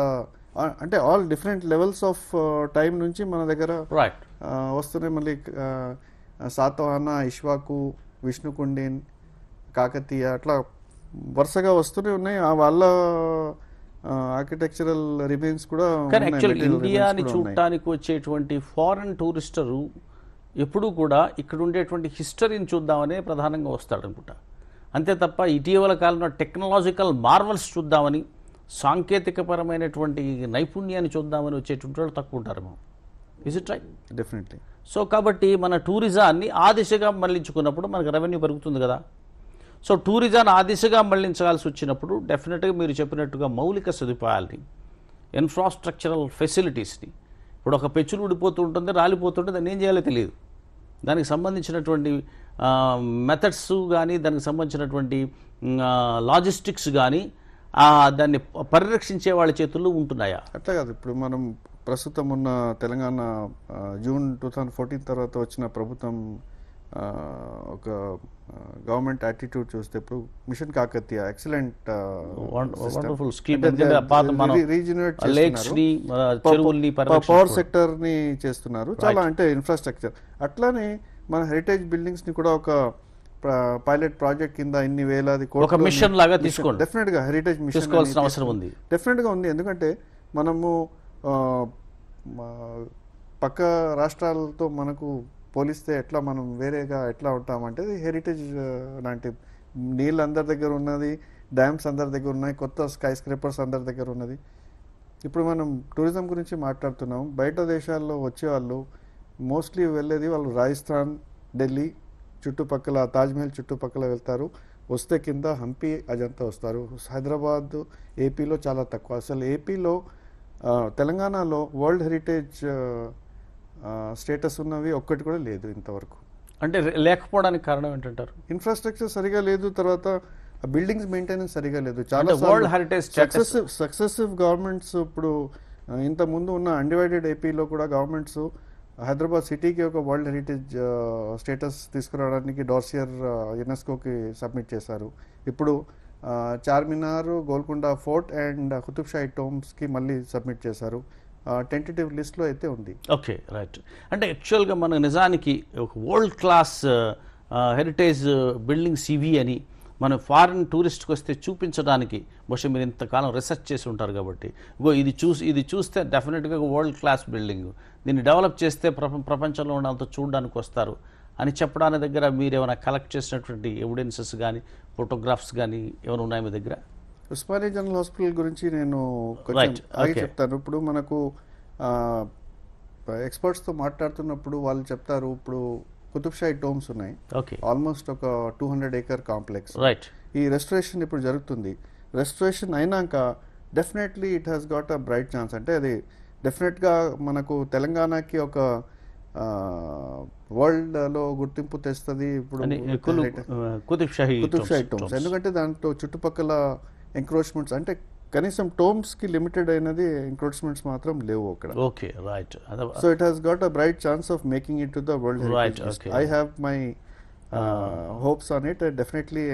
అంటే all different levels of time నుంచి మన దగ్గర రైట్ వస్తున్నాయి మళ్ళీ సాతవాహన ఇష్వాకు విష్ణుకుండిన్ కాకతీయ అట్లా వరుసగా వస్తూనే ఉన్నాయి వాళ్ళ ఆర్కిటెక్చరల్ రిమైన్స్ కూడా యాక్చువల్ ఇండియాని చూడటానికి వచ్చేటువంటి ఫారెన్ టూరిస్టరు ఎప్పుడూ కూడా ఇక్కడ ఉండేటువంటి హిస్టరీని చూద్దామనే ప్రధానంగా వస్తాడు అనుకుంటా అంతే తప్ప ఇటీవల కాలంలో టెక్నాలజికల్ మార్వల్స్ చూద్దామని సాంకేతికపరమైనటువంటి నైపుణ్యాన్ని చూద్దామని వచ్చేటువంటి వాళ్ళు తక్కువ ఉంటారు is it right definitely so కాబట్టి మన టూరిజాన్ని ఆ దిశగా మళ్ళించుకున్నప్పుడు మనకు రెవెన్యూ పెరుగుతుంది కదా సో టూరిజాన్ని ఆ దిశగా మళ్లించాల్సి వచ్చినప్పుడు డెఫినెట్గా మీరు చెప్పినట్టుగా మౌలిక సదుపాయాలని ఇన్ఫ్రాస్ట్రక్చరల్ ఫెసిలిటీస్ని ఇప్పుడు ఒక పెచ్చులు ఊడిపోతూ ఉంటుంది రాలిపోతుంటే దాన్ని ఏం చేయాలో తెలియదు దానికి సంబంధించినటువంటి మెథడ్స్ కానీ దానికి సంబంధించినటువంటి లాజిస్టిక్స్ కానీ దాన్ని పరిరక్షించే వాళ్ళ చేతుల్లో ఉంటున్నాయా అట్లా కాదు ఇప్పుడు మనం ప్రస్తుతం ఉన్న Telangana June two thousand fourteen తర్వాత వచ్చిన ప్రభుత్వం ఒక గవర్నమెంట్ యాటిట్యూడ్ ఇప్పుడు mission Kakatiya excellent wonderful scheme power sector ని చేస్తున్నారు చాలా అంటే ఇన్ఫ్రాస్ట్రక్చర్ అట్లానే మన హెరిటేజ్ బిల్డింగ్స్ ని కూడా ఒక పైలట్ ప్రాజెక్ట్ కింద ఇన్ని వేలాది ఒక మిషన్ లాగా తీసుకోండి డెఫినెట్ గా హెరిటేజ్ మిషన్ అవసరం ఉంది డెఫినెట్ గా ఉంది ఎందుకంటే మనము పక్క రాష్ట్రాలతో మనకు పోలిస్తే ఎట్లా మనం వేరేగా ఎట్లా ఉంటామంటే హెరిటేజ్ లాంటి నీళ్ళు అందరి దగ్గర ఉన్నది డ్యామ్స్ అందరి దగ్గర ఉన్నాయి కొత్త స్కై స్క్రేపర్స్ అందరి దగ్గర ఉన్నది ఇప్పుడు మనం టూరిజం గురించి మాట్లాడుతున్నాం బయట దేశాల్లో వచ్చేవాళ్ళు మోస్ట్లీ వెళ్ళేది వాళ్ళు రాజస్థాన్ ఢిల్లీ చుట్టుపక్కల తాజ్మహల్ చుట్టుపక్కల వెళ్తారు వస్తే కింద హంపి అజంతా వస్తారు హైదరాబాద్ ఏపీలో చాలా తక్కువ అసలు ఏపీలో తెలంగాణలో వరల్డ్ హెరిటేజ్ స్టేటస్ ఉన్నవి ఒక్కటి కూడా లేదు ఇంతవరకు అంటే లేకపోవడానికి కారణం ఏంటంటారు ఇన్ఫ్రాస్ట్రక్చర్ సరిగా లేదు తర్వాత బిల్డింగ్స్ మెయింటెనెన్స్ సరిగా లేదు చాలా world heritage successive successive governments ఇప్పుడు ఇంత ముందు ఉన్న అన్డివైడెడ్ ఏపీలో కూడా గవర్నమెంట్స్ హైదరాబాద్ సిటీకి ఒక వరల్డ్ హెరిటేజ్ స్టేటస్ తీసుకురావడానికి డార్సియర్ యునెస్కోకి సబ్మిట్ చేశారు ఇప్పుడు చార్మినార్ గోల్కొండ ఫోర్ట్ అండ్ కుతుబ్షాయి టోమ్స్కి మళ్ళీ సబ్మిట్ చేశారు టెంటేటివ్ లిస్ట్లో అయితే ఉంది ఓకే రైట్ అంటే యాక్చువల్గా మన నిజానికి ఒక వరల్డ్ క్లాస్ హెరిటేజ్ బిల్డింగ్ సివి అని మనం ఫారిన్ టూరిస్ట్కి వస్తే చూపించడానికి బహుశా మీరు ఇంతకాలం రీసెర్చ్ చేసి ఉంటారు కాబట్టి ఇగో ఇది చూసి ఇది చూస్తే డెఫినెట్గా వరల్డ్ క్లాస్ బిల్డింగ్ దీన్ని డెవలప్ చేస్తే ప్రపంచంలో ఉన్నంత చూడడానికి వస్తారు అని చెప్పడానికి దగ్గర మీరు ఏమైనా కలెక్ట్ చేసినటువంటి ఎవిడెన్సెస్ కానీ ఫోటోగ్రాఫ్స్ కానీ ఏమైనా ఉన్నాయి మీ దగ్గర ఉస్మానియా జనరల్ హాస్పిటల్ గురించి నేను కొంచెం చెప్తాను ఇప్పుడు మనకు ఎక్స్పర్ట్స్తో మాట్లాడుతున్నప్పుడు వాళ్ళు చెప్తారు ఇప్పుడు కుతుబ్షాయి టోమ్స్ ఉన్నాయి ఆల్మోస్ట్ ఒక టూ హండ్రెడ్ ఏకర్ కాంప్లెక్స్ ఈ రెస్టరేషన్ ఇప్పుడు జరుగుతుంది రెస్టరేషన్ అయినాక definitely it has got a bright chance అంటే అది డెఫినెట్గా మనకు తెలంగాణకి ఒక వరల్డ్లో గుర్తింపు తెస్తుంది ఇప్పుడు కుతుబ్షాహి టోమ్స్ ఎందుకంటే దాంట్లో చుట్టుపక్కల ఎంక్రోచ్మెంట్స్ అంటే కనీసం కి లిమిటెడ్ అయినది ఎంక్రోచ్మెంట్స్ మాత్రం లేవు అక్కడ okay right so it has got a bright chance of making it to the world right I have my hopes on it definitely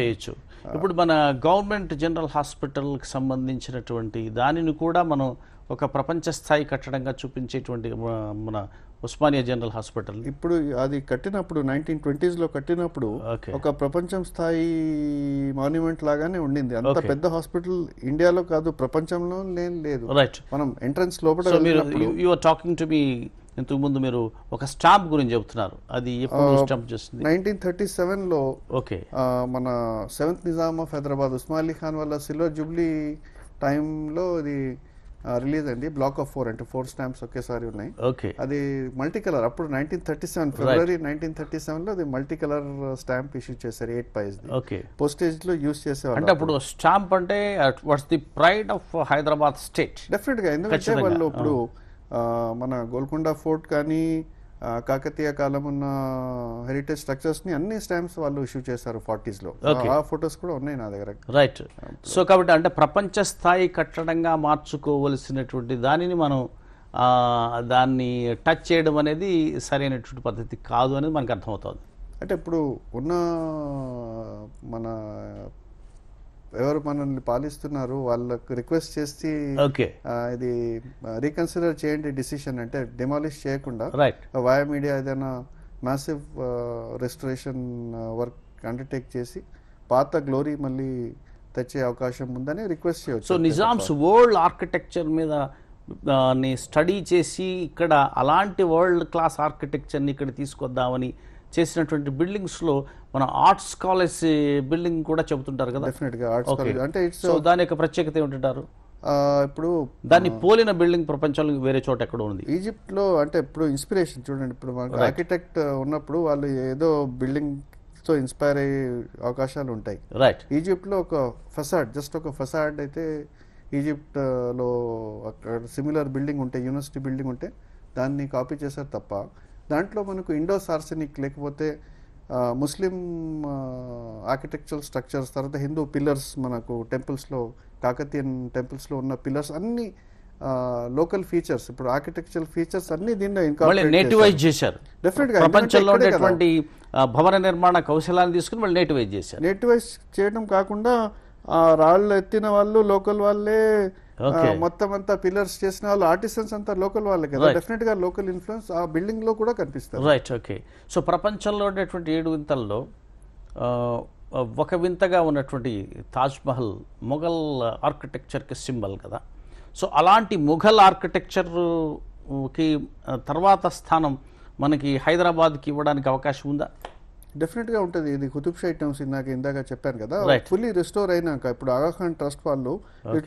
చేయొచ్చు uh, ఇప్పుడు మన గవర్నమెంట్ జనరల్ హాస్పిటల్ కి సంబంధించినటువంటి దానిని కూడా మనం ఒక ప్రపంచ స్థాయి కట్టడంగా చూపించేటువంటి మన ఉస్మానియా జనరల్ హాస్పిటల్ ఇప్పుడు అది కట్టినప్పుడు నైన్టీన్ ట్వంటీస్లో కట్టినప్పుడు ఒక ప్రపంచం స్థాయి మాన్యుమెంట్ లాగానే ఉండింది అంత పెద్ద హాస్పిటల్ ఇండియాలో కాదు ప్రపంచంలో లేదు రైట్ మనం ఎంట్రన్స్ లోపల టాకింగ్ టు మీ ఇంతకుముందు మీరు ఒక స్టాంప్ గురించి చెబుతున్నారు అది స్టాంప్ చేస్తుంది నైన్టీన్ థర్టీ సెవెన్లో ఓకే మన సెవెంత్ నిజాం ఆఫ్ హైదరాబాద్ ఉస్మాన్ అలీ ఖాన్ వల్ల సిల్వర్ జూబ్లీ టైంలో ఇది రిలీజ్ అయింది బ్లాక్ ఆఫ్ ఫోర్ అంటే ఫోర్ స్టాంప్స్ ఒకేసారి ఉన్నాయి ఓకే అది మల్టీ కలర్ అప్పుడు nineteen thirty seven February nineteen thirty seven లో అది మల్టీ కలర్ స్టాంప్ ఇష్యూ చేశారు ఎయిట్ పైస్ ఓకే పోస్టేజ్ లో యూస్ చేసేవాళ్ళు అంటే అప్పుడు స్టాంప్ అంటే what's the pride of Hyderabad state definite గా ఎందుకంటే వాళ్ళు ఇప్పుడు మన గోల్కొండ ఫోర్ట్ కానీ కాకతీయ కాలం ఉన్న హెరిటేజ్ స్ట్రక్చర్స్ ని అన్ని స్టాంప్స్ వాళ్ళు ఇష్యూ చేశారు ఫార్టీస్ లో ఆ ఫొటోస్ కూడా ఉన్నాయి నా దగ్గర రైట్ సో కాబట్టి అంటే ప్రపంచ స్థాయి కట్టడంగా మార్చుకోవలసినటువంటి దానిని మనం దాన్ని టచ్ చేయడం అనేది సరైనటువంటి పద్ధతి కాదు అనేది మనకు అర్థమవుతుంది అంటే ఇప్పుడు ఉన్న మన ఎవరు మనల్ని పాలిస్తున్నారు వాళ్ళకు రిక్వెస్ట్ చేసి ఇది రీకన్సిడర్ చేయండి డిసిషన్ అంటే డిమాలిష్ చేయకుండా వాయా మీడియా ఏదైనా మ్యాసివ్ రెస్టరేషన్ వర్క్ అండర్టేక్ చేసి పాత గ్లోరీ మళ్ళీ తెచ్చే అవకాశం ఉందని రిక్వెస్ట్ చేయవచ్చు సో నిజామ్స్ వరల్డ్ ఆర్కిటెక్చర్ మీద స్టడీ చేసి ఇక్కడ అలాంటి వరల్డ్ క్లాస్ ఆర్కిటెక్చర్ని ఇక్కడ తీసుకొద్దామని చేసినటువంటి బిల్డింగ్స్లో మన ఆర్ట్స్ కాలేజ్ బిల్డింగ్ కూడా చెబుతుంటారు కదా డెఫినెట్గా ఆర్ట్స్ కాలేజ్ అంటే ఇట్స్ సో దాని యొక్క ప్రత్యేకత ఏమిటంటారు ఇప్పుడు దాన్ని పోలిన బిల్డింగ్ ప్రపంచంలో వేరే చోట ఎక్కడ ఉంది ఈజిప్ట్ లో అంటే ఇప్పుడు ఇన్స్పిరేషన్ చూడండి ఇప్పుడు మనకు ఆర్కిటెక్ట్ ఉన్నప్పుడు వాళ్ళు ఏదో బిల్డింగ్ తో ఇన్స్పైర్ అయ్యే అవకాశాలు ఉంటాయి రైట్ ఈజిప్ట్ లో ఒక ఫసాడ్ జస్ట్ ఒక ఫసాడ్ అయితే ఈజిప్ట్ లో అక్కడ సిమిలర్ బిల్డింగ్ ఉంటే యూనివర్సిటీ బిల్డింగ్ ఉంటే దాన్ని కాపీ చేశారు తప్ప దాంట్లో మనకు ఇండో సార్సినిక్ లేకపోతే ముస్లిం ఆర్కిటెక్చరల్ స్ట్రక్చర్స్ తర్వాత హిందూ పిల్లర్స్ మనకు టెంపుల్స్లో కాకతీయన్ టెంపుల్స్లో ఉన్న పిల్లర్స్ అన్ని లోకల్ ఫీచర్స్ ఇప్పుడు ఆర్కిటెక్చరల్ ఫీచర్స్ అన్ని దీన్ని నేటివైజ్ చేశారు భవన నిర్మాణ కౌశలాన్ని తీసుకుని వాళ్ళు నేటివైజ్ చేశారు నేటివైజ్ చేయడం కాకుండా రాళ్ళు ఎత్తిన వాళ్ళు లోకల్ వాళ్ళే మొత్తం అంతా పిల్లర్స్ చేసిన వాళ్ళు ఆర్టిసన్స్ అంతా లోకల్ వాళ్ళే కదా డెఫినెట్ గా లోకల్ ఇన్ఫ్లుయెన్స్ ఆ బిల్డింగ్ లో కూడా కనిపిస్తారు రైట్ ఓకే సో ప్రపంచంలో ఉండేటువంటి ఏడు వింతల్లో ఒక వింతగా ఉన్నటువంటి తాజ్మహల్ మొఘల్ ఆర్కిటెక్చర్కి సింబల్ కదా సో అలాంటి మొఘల్ ఆర్కిటెక్చర్కి తర్వాత స్థానం మనకి హైదరాబాద్కి ఇవ్వడానికి అవకాశం ఉందా గా ఉంటుంది ఇది కుతుబ్ ఐటమ్స్ హౌస్ ఇందాక ఇందాక చెప్పాను కదా ఫుల్లీ రిస్టోర్ అయినాక ఇప్పుడు ఆగాఖాన్ ట్రస్ట్ వాళ్ళు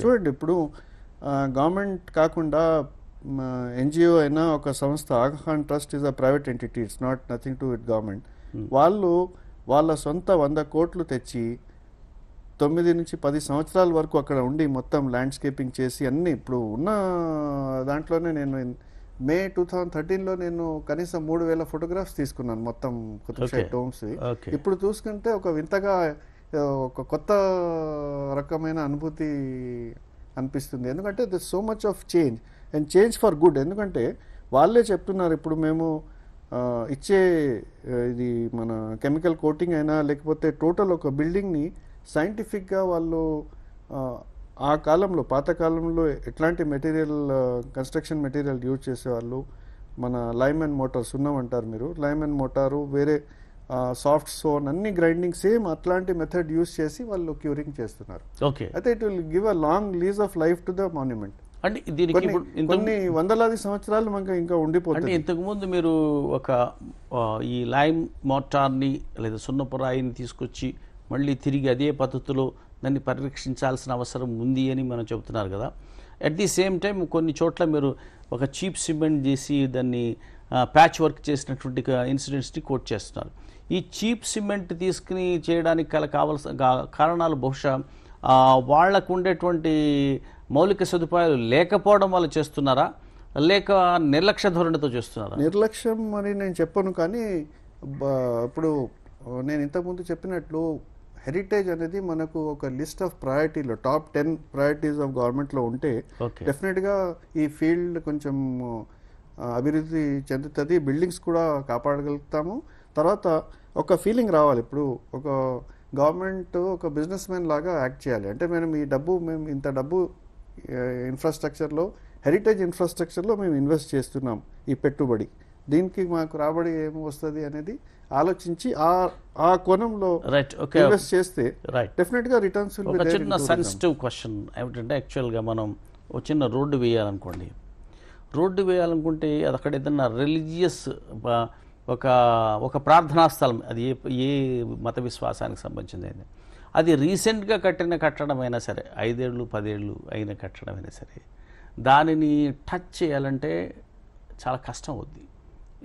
చూడండి ఇప్పుడు గవర్నమెంట్ కాకుండా ఎన్జిఓ అయినా ఒక సంస్థ Aga Khan trust is a private entity it's not nothing to with government వాళ్ళు వాళ్ళ సొంత వంద కోట్లు తెచ్చి తొమ్మిది నుంచి పది సంవత్సరాల వరకు అక్కడ ఉండి మొత్తం ల్యాండ్స్కేపింగ్ చేసి అన్నీ ఇప్పుడు ఉన్న దాంట్లోనే నేను మే టూ థౌజండ్ థర్టీన్లో నేను కనీసం మూడు వేల ఫోటోగ్రాఫ్స్ తీసుకున్నాను మొత్తం కుతుబ్షాహి టోమ్స్ ఇప్పుడు చూసుకుంటే ఒక వింతగా ఒక కొత్త రకమైన అనుభూతి అనిపిస్తుంది ఎందుకంటే the so much of change and change for good ఎందుకంటే వాళ్ళే చెప్తున్నారు ఇప్పుడు మేము ఇచ్చే ఇది మన కెమికల్ కోటింగ్ అయినా లేకపోతే టోటల్ ఒక బిల్డింగ్ని సైంటిఫిక్గా వాళ్ళు ఆ కాలంలో పాతకాలంలో ఎట్లాంటి మెటీరియల్ కన్స్ట్రక్షన్ మెటీరియల్ యూజ్ చేసేవాళ్ళు మన లైమ్ అండ్ మోటార్ సున్నం అంటారు మీరు లైమ్ అండ్ మోటారు వేరే సాఫ్ట్ సోన్ అన్ని గ్రైండింగ్ సేమ్ అట్లాంటి మెథడ్ యూజ్ చేసి వాళ్ళు క్యూరింగ్ చేస్తున్నారు ఓకే అయితే it will give a long lease of life to the monument అంటే దీనికి కొన్ని వందలాది సంవత్సరాలు మనకు ఇంకా ఉండిపోతుంది ఇంతకుముందు మీరు ఒక ఈ లైమ్ మోటార్ని లేదా సున్నపురాయిని తీసుకొచ్చి మళ్ళీ తిరిగి అదే పద్ధతిలో దాన్ని పరిరక్షించాల్సిన అవసరం ఉంది అని మనం చెబుతున్నారు కదా అట్ ది సేమ్ టైం కొన్ని చోట్ల మీరు ఒక చీప్ సిమెంట్ చేసి దాన్ని ప్యాచ్ వర్క్ చేసినటువంటి ఇన్సిడెంట్స్ని కోట్ చేస్తున్నారు ఈ చీప్ సిమెంట్ తీసుకుని చేయడానికి గల కావాల్సిన కారణాలు బహుశా వాళ్లకు ఉండేటువంటి మౌలిక సదుపాయాలు లేకపోవడం వల్ల చేస్తున్నారా లేక నిర్లక్ష్య ధోరణితో చేస్తున్నారా నిర్లక్ష్యం అని నేను చెప్పను కానీ ఇప్పుడు నేను ఇంతకుముందు చెప్పినట్లు హెరిటేజ్ అనేది మనకు ఒక లిస్ట్ ఆఫ్ ప్రయారిటీలో టాప్ టెన్ ప్రయారిటీస్ ఆఫ్ గవర్నమెంట్లో ఉంటే డెఫినెట్గా ఈ ఫీల్డ్ కొంచెం అభివృద్ధి చెందుతుంది బిల్డింగ్స్ కూడా కాపాడగలుగుతాము తర్వాత ఒక ఫీలింగ్ రావాలి ఇప్పుడు ఒక గవర్నమెంట్ ఒక బిజినెస్ మ్యాన్ లాగా యాక్ట్ చేయాలి అంటే మేము ఈ డబ్బు మేము ఇంత డబ్బు ఇన్ఫ్రాస్ట్రక్చర్లో హెరిటేజ్ ఇన్ఫ్రాస్ట్రక్చర్లో మేము ఇన్వెస్ట్ చేస్తున్నాం ఈ పెట్టుబడి దీనికి మాకు రాబడి ఏమి వస్తుంది అనేది ఆలోచించి ఆ ఆ కోణంలో రైట్ ఓకే ఇన్వెస్ట్ చేస్తే రైట్ డెఫినెట్గా రిటర్న్స్ ఒక చిన్న సెన్సిటివ్ క్వశ్చన్ ఏమిటంటే యాక్చువల్గా మనం ఒక చిన్న రోడ్డు వేయాలనుకోండి రోడ్డు వేయాలనుకుంటే అది అక్కడ ఏదన్నా రిలీజియస్ ఒక ఒక ప్రార్థనా స్థలం అది ఏ ఏ మత విశ్వాసానికి సంబంధించింది అది రీసెంట్గా కట్టిన కట్టడమైనా సరే ఐదేళ్ళు పదేళ్ళు అయిన కట్టడమైనా సరే దానిని టచ్ చేయాలంటే చాలా కష్టం అవుద్ది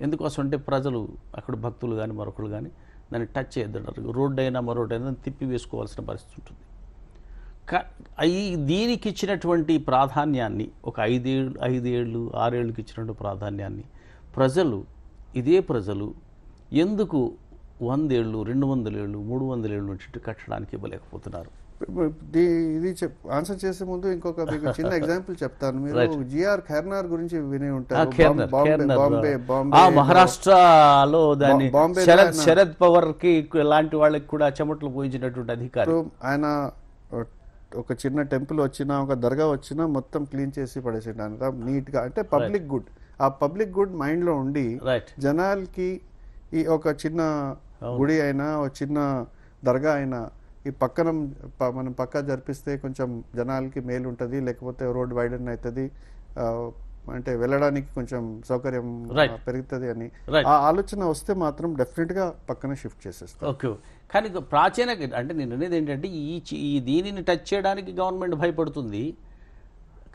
ఎందుకోసం అంటే ప్రజలు అక్కడ భక్తులు కానీ మరొకరు కానీ దాన్ని టచ్ చేయొద్దంటారు రోడ్డు అయినా మరొకటైనా తిప్పి వేసుకోవాల్సిన పరిస్థితి ఉంటుంది అయి దీనికి ఇచ్చినటువంటి ప్రాధాన్యాన్ని ఒక ఐదేళ్ళు ఐదేళ్ళు ఆరేళ్ళకి ఇచ్చినటువంటి ప్రాధాన్యాన్ని ప్రజలు ఇదే ప్రజలు ఎందుకు వందేళ్ళు రెండు వందల ఏళ్ళు మూడు వందలేళ్ళు నుంచి కట్టడానికి ఇవ్వలేకపోతున్నారు ఇది ఆన్సర్ చేసే ముందు ఇంకొక మీకు చిన్న [laughs] ఎగ్జాంపుల్ చెప్తాను మీరు జిఆర్ ఖేర్నార్ గురించి విని ఉంటారు బాంబే బాంబే మహారాష్ట్రలో దాన్ని శరద్ శరద్ పవర్ కి లాంటి వాళ్ళకి కూడా చెమట్లు పోయించినటువంటి అధికారి ఆయన ఒక చిన్న టెంపుల్ వచ్చినా ఒక దర్గా వచ్చినా మొత్తం క్లీన్ చేసి పడేసిండు అంత నీట్ గా అంటే పబ్లిక్ గుడ్ ఆ పబ్లిక్ గుడ్ మైండ్ లో ఉండి జనాలకి ఈ ఒక చిన్న గుడి అయినా ఒక చిన్న దర్గా అయినా ఈ పక్కన మనం పక్క జరిపిస్తే కొంచెం జనాలకి మేలు ఉంటుంది లేకపోతే రోడ్ వైడన్ అవుతుంది అంటే వెళ్ళడానికి కొంచెం సౌకర్యం పెరుగుతుంది అని ఆ ఆలోచన వస్తే మాత్రం గా పక్కన షిఫ్ట్ చేసేస్తాం ఓకే కానీ ప్రాచీన అంటే నేను అనేది ఏంటంటే ఈ ఈ దీనిని టచ్ చేయడానికి గవర్నమెంట్ భయపడుతుంది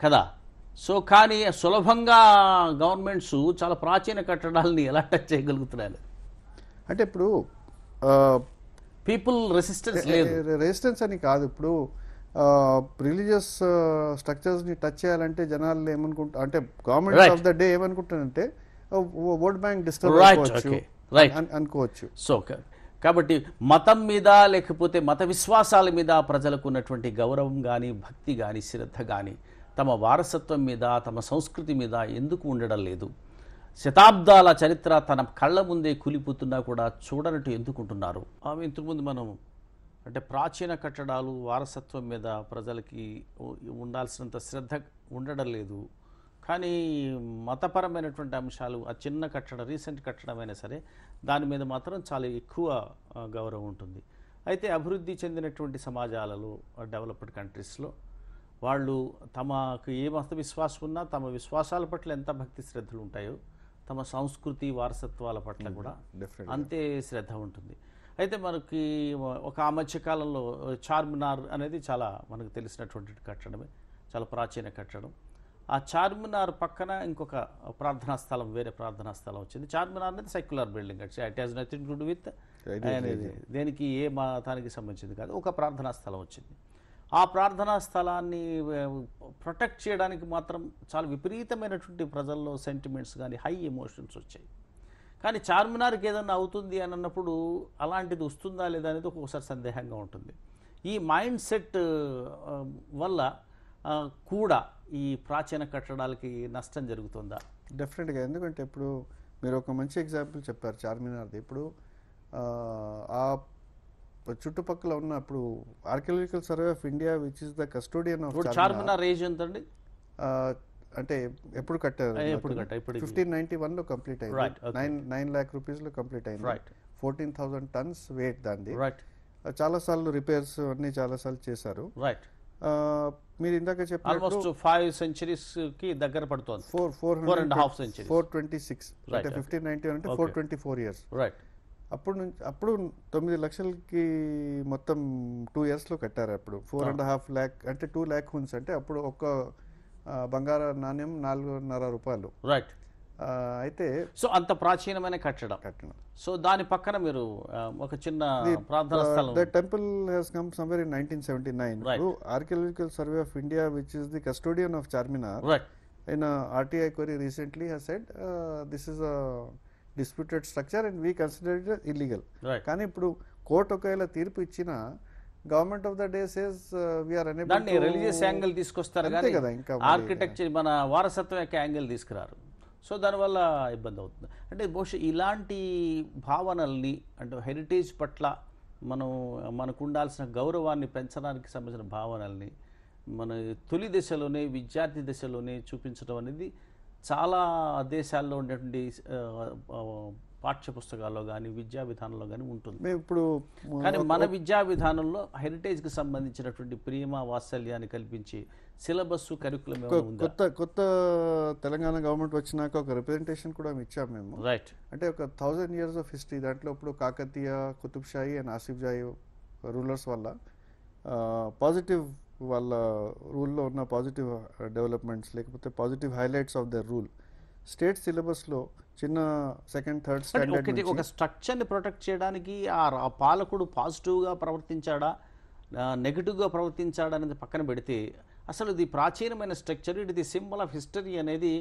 కదా సో కానీ సులభంగా గవర్నమెంట్స్ చాలా ప్రాచీన కట్టడాలని ఎలా టచ్ చేయగలుగుతున్నారు అంటే ఇప్పుడు పీపుల్ రెసిస్టెన్స్ లేదు రెసిస్టెన్స్ అని కాదు ఇప్పుడు రిలీజియస్ స్ట్రక్చర్స్ ని టచ్ చేయాలంటే జనాలు ఏమనుకుంటా అంటే గవర్నమెంట్ ఆఫ్ ద డే ఏమనుకుంటానంటే ఓట్ బ్యాంక్ డిస్టర్బ్ అనుకోవచ్చు సో కాబట్టి మతం మీద లేకపోతే మత విశ్వాసాల మీద ప్రజలకు ఉన్నటువంటి గౌరవం కానీ భక్తి కానీ శ్రద్ధ కానీ తమ వారసత్వం మీద తమ సంస్కృతి మీద ఎందుకు ఉండడం లేదు శతాబ్దాల చరిత్ర తన కళ్ళ ముందే కూలిపోతున్నా కూడా చూడనట్టు ఎందుకుంటున్నారు ఆమె ఇంతకుముందు మనం అంటే ప్రాచీన కట్టడాలు వారసత్వం మీద ప్రజలకి ఉండాల్సినంత శ్రద్ధ ఉండడం లేదు కానీ మతపరమైనటువంటి అంశాలు ఆ చిన్న కట్టడం రీసెంట్ కట్టడమైనా సరే దాని మీద మాత్రం చాలా ఎక్కువ గౌరవం ఉంటుంది అయితే అభివృద్ధి చెందినటువంటి సమాజాలలో డెవలప్డ్ కంట్రీస్లో వాళ్ళు తమకు ఏ మత విశ్వాసం ఉన్నా తమ విశ్వాసాల పట్ల ఎంత భక్తి శ్రద్ధలు ఉంటాయో తమ సంస్కృతి వారసత్వాల పట్ల hmm, కూడా అంతే శ్రద్ధ ఉంటుంది అయితే మనకి ఒక ఆ మధ్యకాలంలో చార్మినార్ అనేది చాలా మనకు తెలిసినటువంటి కట్టడమే చాలా ప్రాచీన కట్టడం ఆ చార్మినార్ పక్కన ఇంకొక ప్రార్థనా స్థలం వేరే ప్రార్థనా స్థలం వచ్చింది చార్మినార్ అనేది secular building it has nothing to do with దేనికి ఏ మతానికి సంబంధించింది కాదు ఒక ప్రార్థనా స్థలం వచ్చింది ఆ ప్రార్థనా స్థలాన్ని ప్రొటెక్ట్ చేయడానికి మాత్రం చాలా విపరీతమైనటువంటి ప్రజల్లో సెంటిమెంట్స్ కానీ హై ఎమోషన్స్ వచ్చాయి కానీ చార్మినార్కి ఏదన్నా అవుతుంది అని అన్నప్పుడు అలాంటిది వస్తుందా లేదా అనేది ఒక్కొక్కసారి సందేహంగా ఉంటుంది ఈ మైండ్ సెట్ వల్ల కూడా ఈ ప్రాచీన కట్టడాలకి నష్టం జరుగుతుందా డెఫినెట్గా ఎందుకంటే ఇప్పుడు మీరు ఒక మంచి ఎగ్జాంపుల్ చెప్పారు చార్మినార్ది ఇప్పుడు ఆ చుట్టుపక్కల ఉన్న ఇప్పుడు archaeological survey of India which is the custodian of Charminar age ఎంత అండి అంటే ఎప్పుడు కట్టారు ఎప్పుడు కట్టారు ఫిఫ్టీన్ నైన్టీ లో కంప్లీట్ అయింది నైన్ నైన్ ల్యాక్ లో కంప్లీట్ అయింది ఫోర్టీన్ థౌసండ్ టన్స్ వెయిట్ దాన్ని సార్లు రిపేర్స్ అన్ని చాలా సార్లు చేశారు రైట్ మీరు ఇందాక చెప్పారు ఫైవ్ సెంచరీస్ కి దగ్గర పడుతుంది four four half century four twenty six fifteen ninety అంటే four twenty four years right అప్పుడు నుంచి అప్పుడు తొమ్మిది లక్షలకి మొత్తం టూ ఇయర్స్లో కట్టారు అప్పుడు ఫోర్ అండ్ హాఫ్ ల్యాక్ అంటే టూ ల్యాక్ హున్స్ అంటే అప్పుడు ఒక్క బంగార నాణ్యం నాలుగున్నర రూపాయలు రైట్ అయితే సో అంత ప్రాచీనమైన కట్టడం కట్టడం సో దాని పక్కన మీరు ఒక చిన్న ప్రార్థన the temple has come somewhere in nineteen seventy nine archaeological survey of India which is the custodian of Charminar right in RTI query recently has said this is a disputed structure and we consider it illegal కానీ ఇప్పుడు court ఒకవేళ తీర్పు ఇచ్చిన government of the day days దాన్ని religious angle తీసుకొస్తారు కానీ architecture మన వారసత్వం యొక్క యాంగిల్ తీసుకురారు సో దానివల్ల ఇబ్బంది అవుతుంది అంటే బహుశా ఇలాంటి భావనల్ని అంటే హెరిటేజ్ పట్ల మనం మనకు ఉండాల్సిన గౌరవాన్ని పెంచడానికి సంబంధించిన భావనల్ని మన తొలి దశలోనే విద్యార్థి దశలోనే చూపించడం అనేది చాలా దేశాల్లో ఉండేటువంటి పాఠ్య పుస్తకాల్లో కానీ విద్యా విధానంలో కానీ ఉంటుంది ఇప్పుడు కానీ మన విద్యా విధానంలో హెరిటేజ్కి సంబంధించినటువంటి ప్రేమ వాత్సల్యాన్ని కల్పించి సిలబస్ కరికులం కొత్త కొత్త తెలంగాణ గవర్నమెంట్ వచ్చినాక ఒక రిప్రజెంటేషన్ కూడా ఇచ్చాము మేము రైట్ అంటే ఒక థౌజండ్ ఇయర్స్ ఆఫ్ హిస్టరీ దాంట్లో ఇప్పుడు కాకతీయ కుతుబ్షాయి అండ్ ఆసిఫ్ జాయి రూలర్స్ వల్ల పాజిటివ్ వాళ్ళ రూల్లో ఉన్న పాజిటివ్ డెవలప్మెంట్స్ లేకపోతే positive highlights of their rule state సిలబస్లో చిన్న సెకండ్ థర్డ్ స్టాండర్డ్ ఒక స్ట్రక్చర్ని ప్రొటెక్ట్ చేయడానికి ఆ పాలకుడు పాజిటివ్గా ప్రవర్తించాడా నెగిటివ్గా ప్రవర్తించాడా అనేది పక్కన పెడితే అసలు ఇది ప్రాచీనమైన structure it the symbol of history అనేది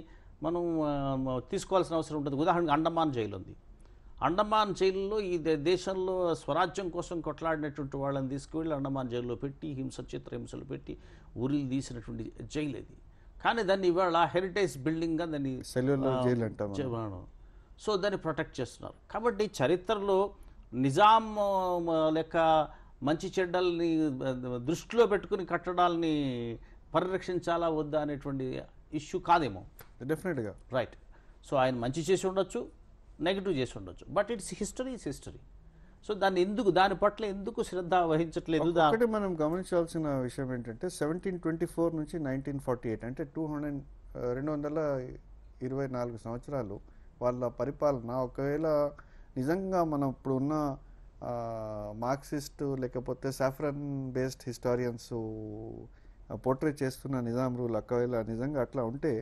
మనం తీసుకోవాల్సిన అవసరం ఉంటుంది ఉదాహరణకు అండమాన్ జైలు ఉంది అండమాన్ జైల్లో ఈ దేశంలో స్వరాజ్యం కోసం కొట్లాడినటువంటి వాళ్ళని తీసుకువెళ్ళి అండమాన్ జైల్లో పెట్టి హింస చిత్రహింసలు పెట్టి ఊరిలు తీసినటువంటి జైలు ఇది కానీ దాన్ని ఇవాళ హెరిటేజ్ బిల్డింగ్గా దాన్ని సో దాన్ని ప్రొటెక్ట్ చేస్తున్నారు కాబట్టి చరిత్రలో నిజాం లెక్క మంచి చెడ్డల్ని దృష్టిలో పెట్టుకుని కట్టడాలని పరిరక్షించాలా వద్దా అనేటువంటి ఇష్యూ కాదేమో డెఫినెట్గా రైట్ సో ఆయన మంచి చేసి ఉండొచ్చు నెగిటివ్ చేసి ఉండొచ్చు but it's history is history so దాన్ని ఎందుకు దాని పట్ల ఎందుకు శ్రద్ధ వహించట్లేదు ఒకటి మనం గమనించాల్సిన విషయం ఏంటంటే సెవెంటీన్ ట్వంటీ ఫోర్ నుంచి నైన్టీన్ ఫార్టీ ఎయిట్ అంటే టూ హండ్రెడ్ రెండు వందల ఇరవై నాలుగు సంవత్సరాలు వాళ్ళ పరిపాలన ఒకవేళ నిజంగా మనం ఇప్పుడు ఉన్న మార్క్సిస్ట్ లేకపోతే సాఫ్రన్ బేస్డ్ హిస్టారియన్స్ పోర్ట్రేట్ చేస్తున్న నిజాం రూల్ ఒకవేళ నిజంగా అట్లా ఉంటే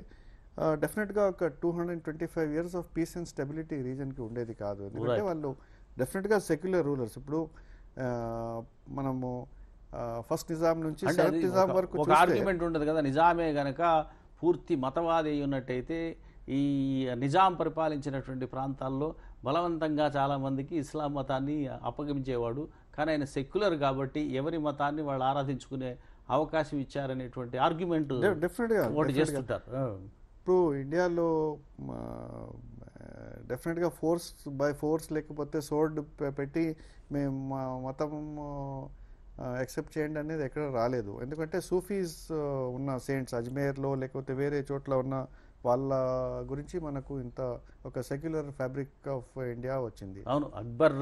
డెఫినెట్గా ఒక two hundred twenty five years of peace and stability రీజన్కి ఉండేది కాదు ఎందుకంటే వాళ్ళు డెఫినెట్గా సెక్యులర్ రూలర్స్ ఇప్పుడు మనము ఫస్ట్ నిజాం నుంచి నిజాం వరకు ఒక ఆర్గ్యుమెంట్ ఉండదు కదా నిజామే గనక పూర్తి మతవాది ఉన్నట్టయితే ఈ నిజాం పరిపాలించినటువంటి ప్రాంతాల్లో బలవంతంగా చాలామందికి ఇస్లాం మతాన్ని అప్పగించేవాడు కానీ ఆయన సెక్యులర్ కాబట్టి ఎవరి మతాన్ని వాళ్ళు ఆరాధించుకునే అవకాశం ఇచ్చారనేటువంటి ఆర్గ్యుమెంట్ డెఫినెట్గా చేస్తుంటారు ఇప్పుడు ఇండియాలో డెఫినెట్గా ఫోర్స్ బై ఫోర్స్ లేకపోతే సోర్డ్ పెట్టి మేము మతం యాక్సెప్ట్ చేయండి అనేది ఎక్కడ రాలేదు ఎందుకంటే సూఫీస్ ఉన్న సెయింట్స్ అజ్మేర్లో లేకపోతే వేరే చోట్ల ఉన్న వాళ్ళ గురించి మనకు ఇంత ఒక సెక్యులర్ ఫ్యాబ్రిక్ ఆఫ్ ఇండియా వచ్చింది అవును అక్బర్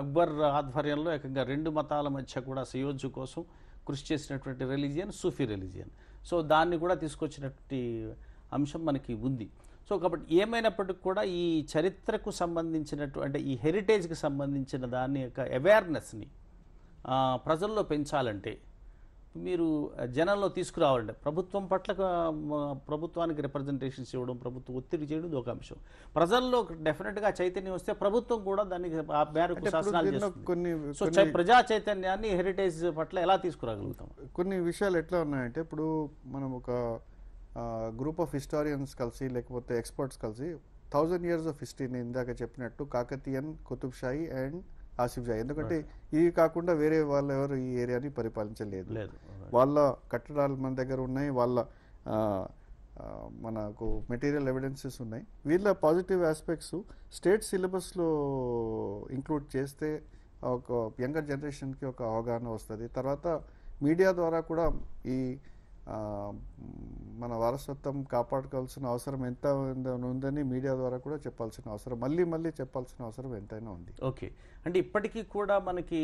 అక్బర్ ఆధ్వర్యంలో ఏకంగా రెండు మతాల మధ్య కూడా సుయోజు కోసం కృషి చేసినటువంటి రిలీజియన్ సూఫీ రిలీజియన్ సో దాన్ని కూడా తీసుకొచ్చినటువంటి అంశం మనకి ఉంది సో కాబట్టి ఏమైనప్పటికీ కూడా ఈ చరిత్రకు సంబంధించినట్టు అంటే ఈ హెరిటేజ్కి సంబంధించిన దాని యొక్క అవేర్నెస్ని ప్రజల్లో పెంచాలంటే మీరు జనంలో తీసుకురావాలంటే ప్రభుత్వం పట్ల ప్రభుత్వానికి రిప్రజెంటేషన్స్ ఇవ్వడం ప్రభుత్వం ఒత్తిడి చేయడం ఒక అంశం ప్రజల్లో డెఫినెట్గా చైతన్యం వస్తే ప్రభుత్వం కూడా దానికి ఆ మేరకు సో ప్రజా చైతన్యాన్ని హెరిటేజ్ పట్ల ఎలా తీసుకురాగలుగుతాం కొన్ని విషయాలు ఎట్లా ఉన్నాయంటే ఇప్పుడు మనం ఒక గ్రూప్ ఆఫ్ హిస్టారియన్స్ కలిసి లేకపోతే ఎక్స్పర్ట్స్ కలిసి థౌజండ్ ఇయర్స్ ఆఫ్ హిస్టరీని ఇందాక చెప్పినట్టు కాకతీయన్ షాయి అండ్ ఆసిఫ్ షాహి ఎందుకంటే ఇవి కాకుండా వేరే వాళ్ళు ఎవరు ఈ ఏరియాని పరిపాలించలేదు వాళ్ళ కట్టడాలు మన దగ్గర ఉన్నాయి వాళ్ళ మనకు మెటీరియల్ ఎవిడెన్సెస్ ఉన్నాయి వీళ్ళ పాజిటివ్ ఆస్పెక్ట్స్ స్టేట్ సిలబస్లో ఇంక్లూడ్ చేస్తే ఒక యంగర్ జనరేషన్కి ఒక అవగాహన వస్తుంది తర్వాత మీడియా ద్వారా కూడా ఈ మన వారసత్వం కాపాడుకోవాల్సిన అవసరం ఎంత ఉందని మీడియా ద్వారా కూడా చెప్పాల్సిన అవసరం మళ్ళీ మళ్ళీ చెప్పాల్సిన అవసరం ఎంతైనా ఉంది ఓకే అంటే ఇప్పటికీ కూడా మనకి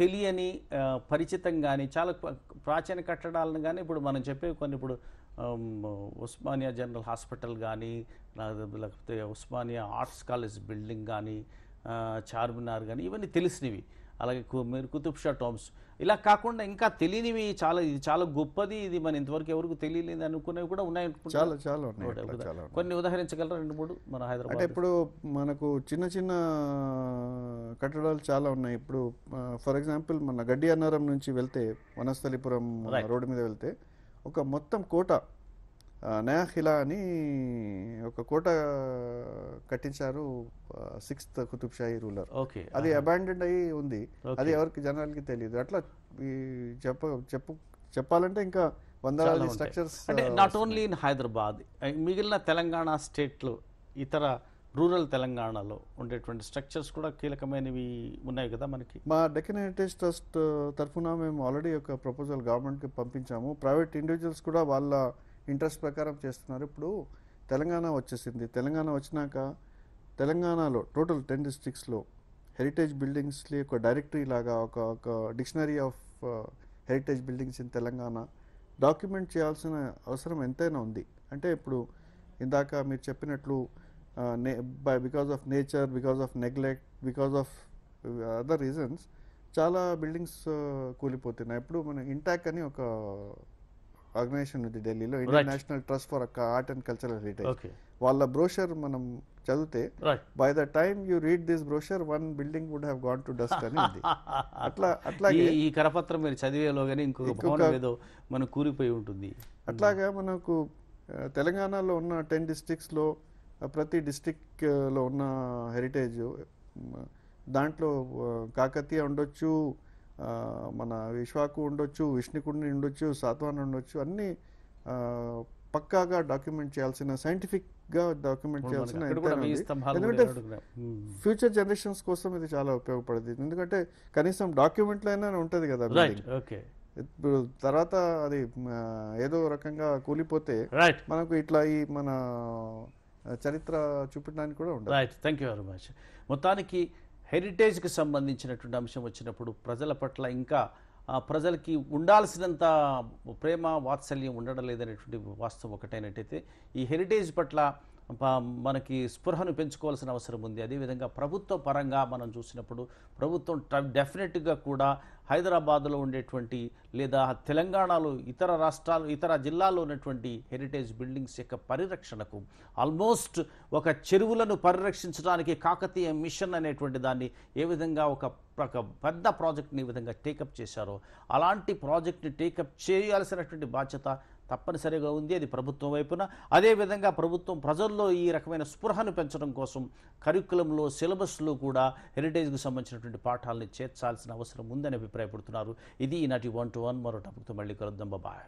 తెలియని పరిచితం కానీ చాలా ప్రాచీన కట్టడాలను కానీ ఇప్పుడు మనం చెప్పే కొన్ని ఇప్పుడు ఉస్మానియా జనరల్ హాస్పిటల్ కానీ లేకపోతే ఉస్మానియా ఆర్ట్స్ కాలేజ్ బిల్డింగ్ కానీ చార్మినార్ కానీ ఇవన్నీ తెలిసినవి అలాగే మీరు కుతుబ్ షా టోమ్స్ ఇలా కాకుండా ఇంకా తెలియనివి చాలా ఇది చాలా గొప్పది ఇది మన ఇంతవరకు ఎవరికి తెలియలేదు అనుకునేవి కూడా ఉన్నాయి చాలా చాలా ఉన్నాయి కొన్ని ఉదాహరించగలరా రెండు మూడు మన హైదరాబాద్ అంటే ఇప్పుడు మనకు చిన్న చిన్న కట్టడాలు చాలా ఉన్నాయి ఇప్పుడు ఫర్ ఎగ్జాంపుల్ మన గడ్డి అన్నారం నుంచి వెళ్తే వనస్థలిపురం రోడ్డు మీద వెళ్తే ఒక మొత్తం కోట నయాఖిలా అని ఒక కోట కట్టించారు సిక్స్త్ కుతుబ్షాయి రూలర్ ఓకే అది అబాండెడ్ అయ్యి ఉంది అది ఎవరికి జనాలకి తెలియదు అట్లా చెప్ప చెప్పు చెప్పాలంటే ఇంకా వందలాది స్ట్రక్చర్స్ అంటే నాట్ ఓన్లీ ఇన్ హైదరాబాద్ మిగిలిన తెలంగాణ స్టేట్లు ఇతర రూరల్ తెలంగాణలో ఉండేటువంటి స్ట్రక్చర్స్ కూడా కీలకమైనవి ఉన్నాయి కదా మనకి మా డెక్కన్ హెరిటేజ్ ట్రస్ట్ తరఫున మేము ఆల్రెడీ ఒక ప్రపోజల్ గవర్నమెంట్కి పంపించాము ప్రైవేట్ ఇండివిజువల్స్ కూడా వాళ్ళ ఇంట్రెస్ట్ ప్రకారం చేస్తున్నారు ఇప్పుడు తెలంగాణ వచ్చేసింది తెలంగాణ వచ్చినాక తెలంగాణలో టోటల్ టెన్ డిస్ట్రిక్ట్స్లో హెరిటేజ్ బిల్డింగ్స్ ఒక డైరెక్టరీ లాగా ఒక ఒక dictionary of heritage buildings in Telangana document చేయాల్సిన అవసరం ఎంతైనా ఉంది అంటే ఇప్పుడు ఇందాక మీరు చెప్పినట్లు uh, నే by because of nature because of neglect because of other reasons చాలా బిల్డింగ్స్ uh, కూలిపోతున్నాయి ఇప్పుడు మన ఇంటాక్ అని ఒక ఆర్గనైజేషన్ ఉంది ఢిల్లీలో Indian national trust for art and cultural heritage వాళ్ళ బ్రోషర్ మనం చదివితే by the time you read this brochure one building would have gone to dust అని ఉంది [laughs] అట్లా అట్లాగే ఈ కరపత్రం మీరు చదివేలో కానీ ఇంకొక ఏదో మనం కూరిపోయి ఉంటుంది అట్లాగా మనకు తెలంగాణలో ఉన్న టెన్ డిస్టిక్స్లో ప్రతి లో ఉన్న హెరిటేజ్ దాంట్లో కాకతీయ ఉండొచ్చు మన విశ్వాకు ఉండొచ్చు విష్ణుకుడిని ఉండొచ్చు సాత్వాన్ ఉండొచ్చు అన్ని పక్కాగా డాక్యుమెంట్ చేయాల్సిన సైంటిఫిక్గా డాక్యుమెంట్ చేయాల్సిన ఎందుకంటే ఫ్యూచర్ జనరేషన్స్ కోసం ఇది చాలా ఉపయోగపడుతుంది ఎందుకంటే కనీసం డాక్యుమెంట్లు అయినా ఉంటుంది కదా ఇప్పుడు తర్వాత అది ఏదో రకంగా కూలిపోతే మనకు ఇట్లా ఈ మన చరిత్ర చూపించడానికి కూడా ఉండదు థ్యాంక్ యూ వెరీ మచ్ మొత్తానికి హెరిటేజ్కి సంబంధించినటువంటి అంశం వచ్చినప్పుడు ప్రజల పట్ల ఇంకా ప్రజలకి ఉండాల్సినంత ప్రేమ వాత్సల్యం ఉండడం లేదనేటువంటి వాస్తవం ఒకటైనట్టయితే ఈ హెరిటేజ్ పట్ల మనకి స్పృహను పెంచుకోవాల్సిన అవసరం ఉంది అదేవిధంగా ప్రభుత్వ పరంగా మనం చూసినప్పుడు ప్రభుత్వం డెఫినెట్గా కూడా హైదరాబాద్లో ఉండేటువంటి లేదా తెలంగాణలో ఇతర రాష్ట్రాలు ఇతర జిల్లాల్లో ఉన్నటువంటి హెరిటేజ్ బిల్డింగ్స్ యొక్క పరిరక్షణకు ఆల్మోస్ట్ ఒక చెరువులను పరిరక్షించడానికి కాకతీయ మిషన్ అనేటువంటి దాన్ని ఏ విధంగా ఒక ఒక పెద్ద ప్రాజెక్ట్ని ఈ విధంగా టేకప్ చేశారో అలాంటి ప్రాజెక్ట్ని టేకప్ చేయాల్సినటువంటి బాధ్యత తప్పనిసరిగా ఉంది అది ప్రభుత్వం వైపున అదేవిధంగా ప్రభుత్వం ప్రజల్లో ఈ రకమైన స్పృహను పెంచడం కోసం కరికులంలో సిలబస్లో కూడా హెరిటేజ్కు సంబంధించినటువంటి పాఠాలని చేర్చాల్సిన అవసరం ఉందని అభిప్రాయపడుతున్నారు ఇది ఈనాటి వన్ టు వన్ మరో టాపిక్తో మళ్ళీ కలుద్దాం బాబాయ్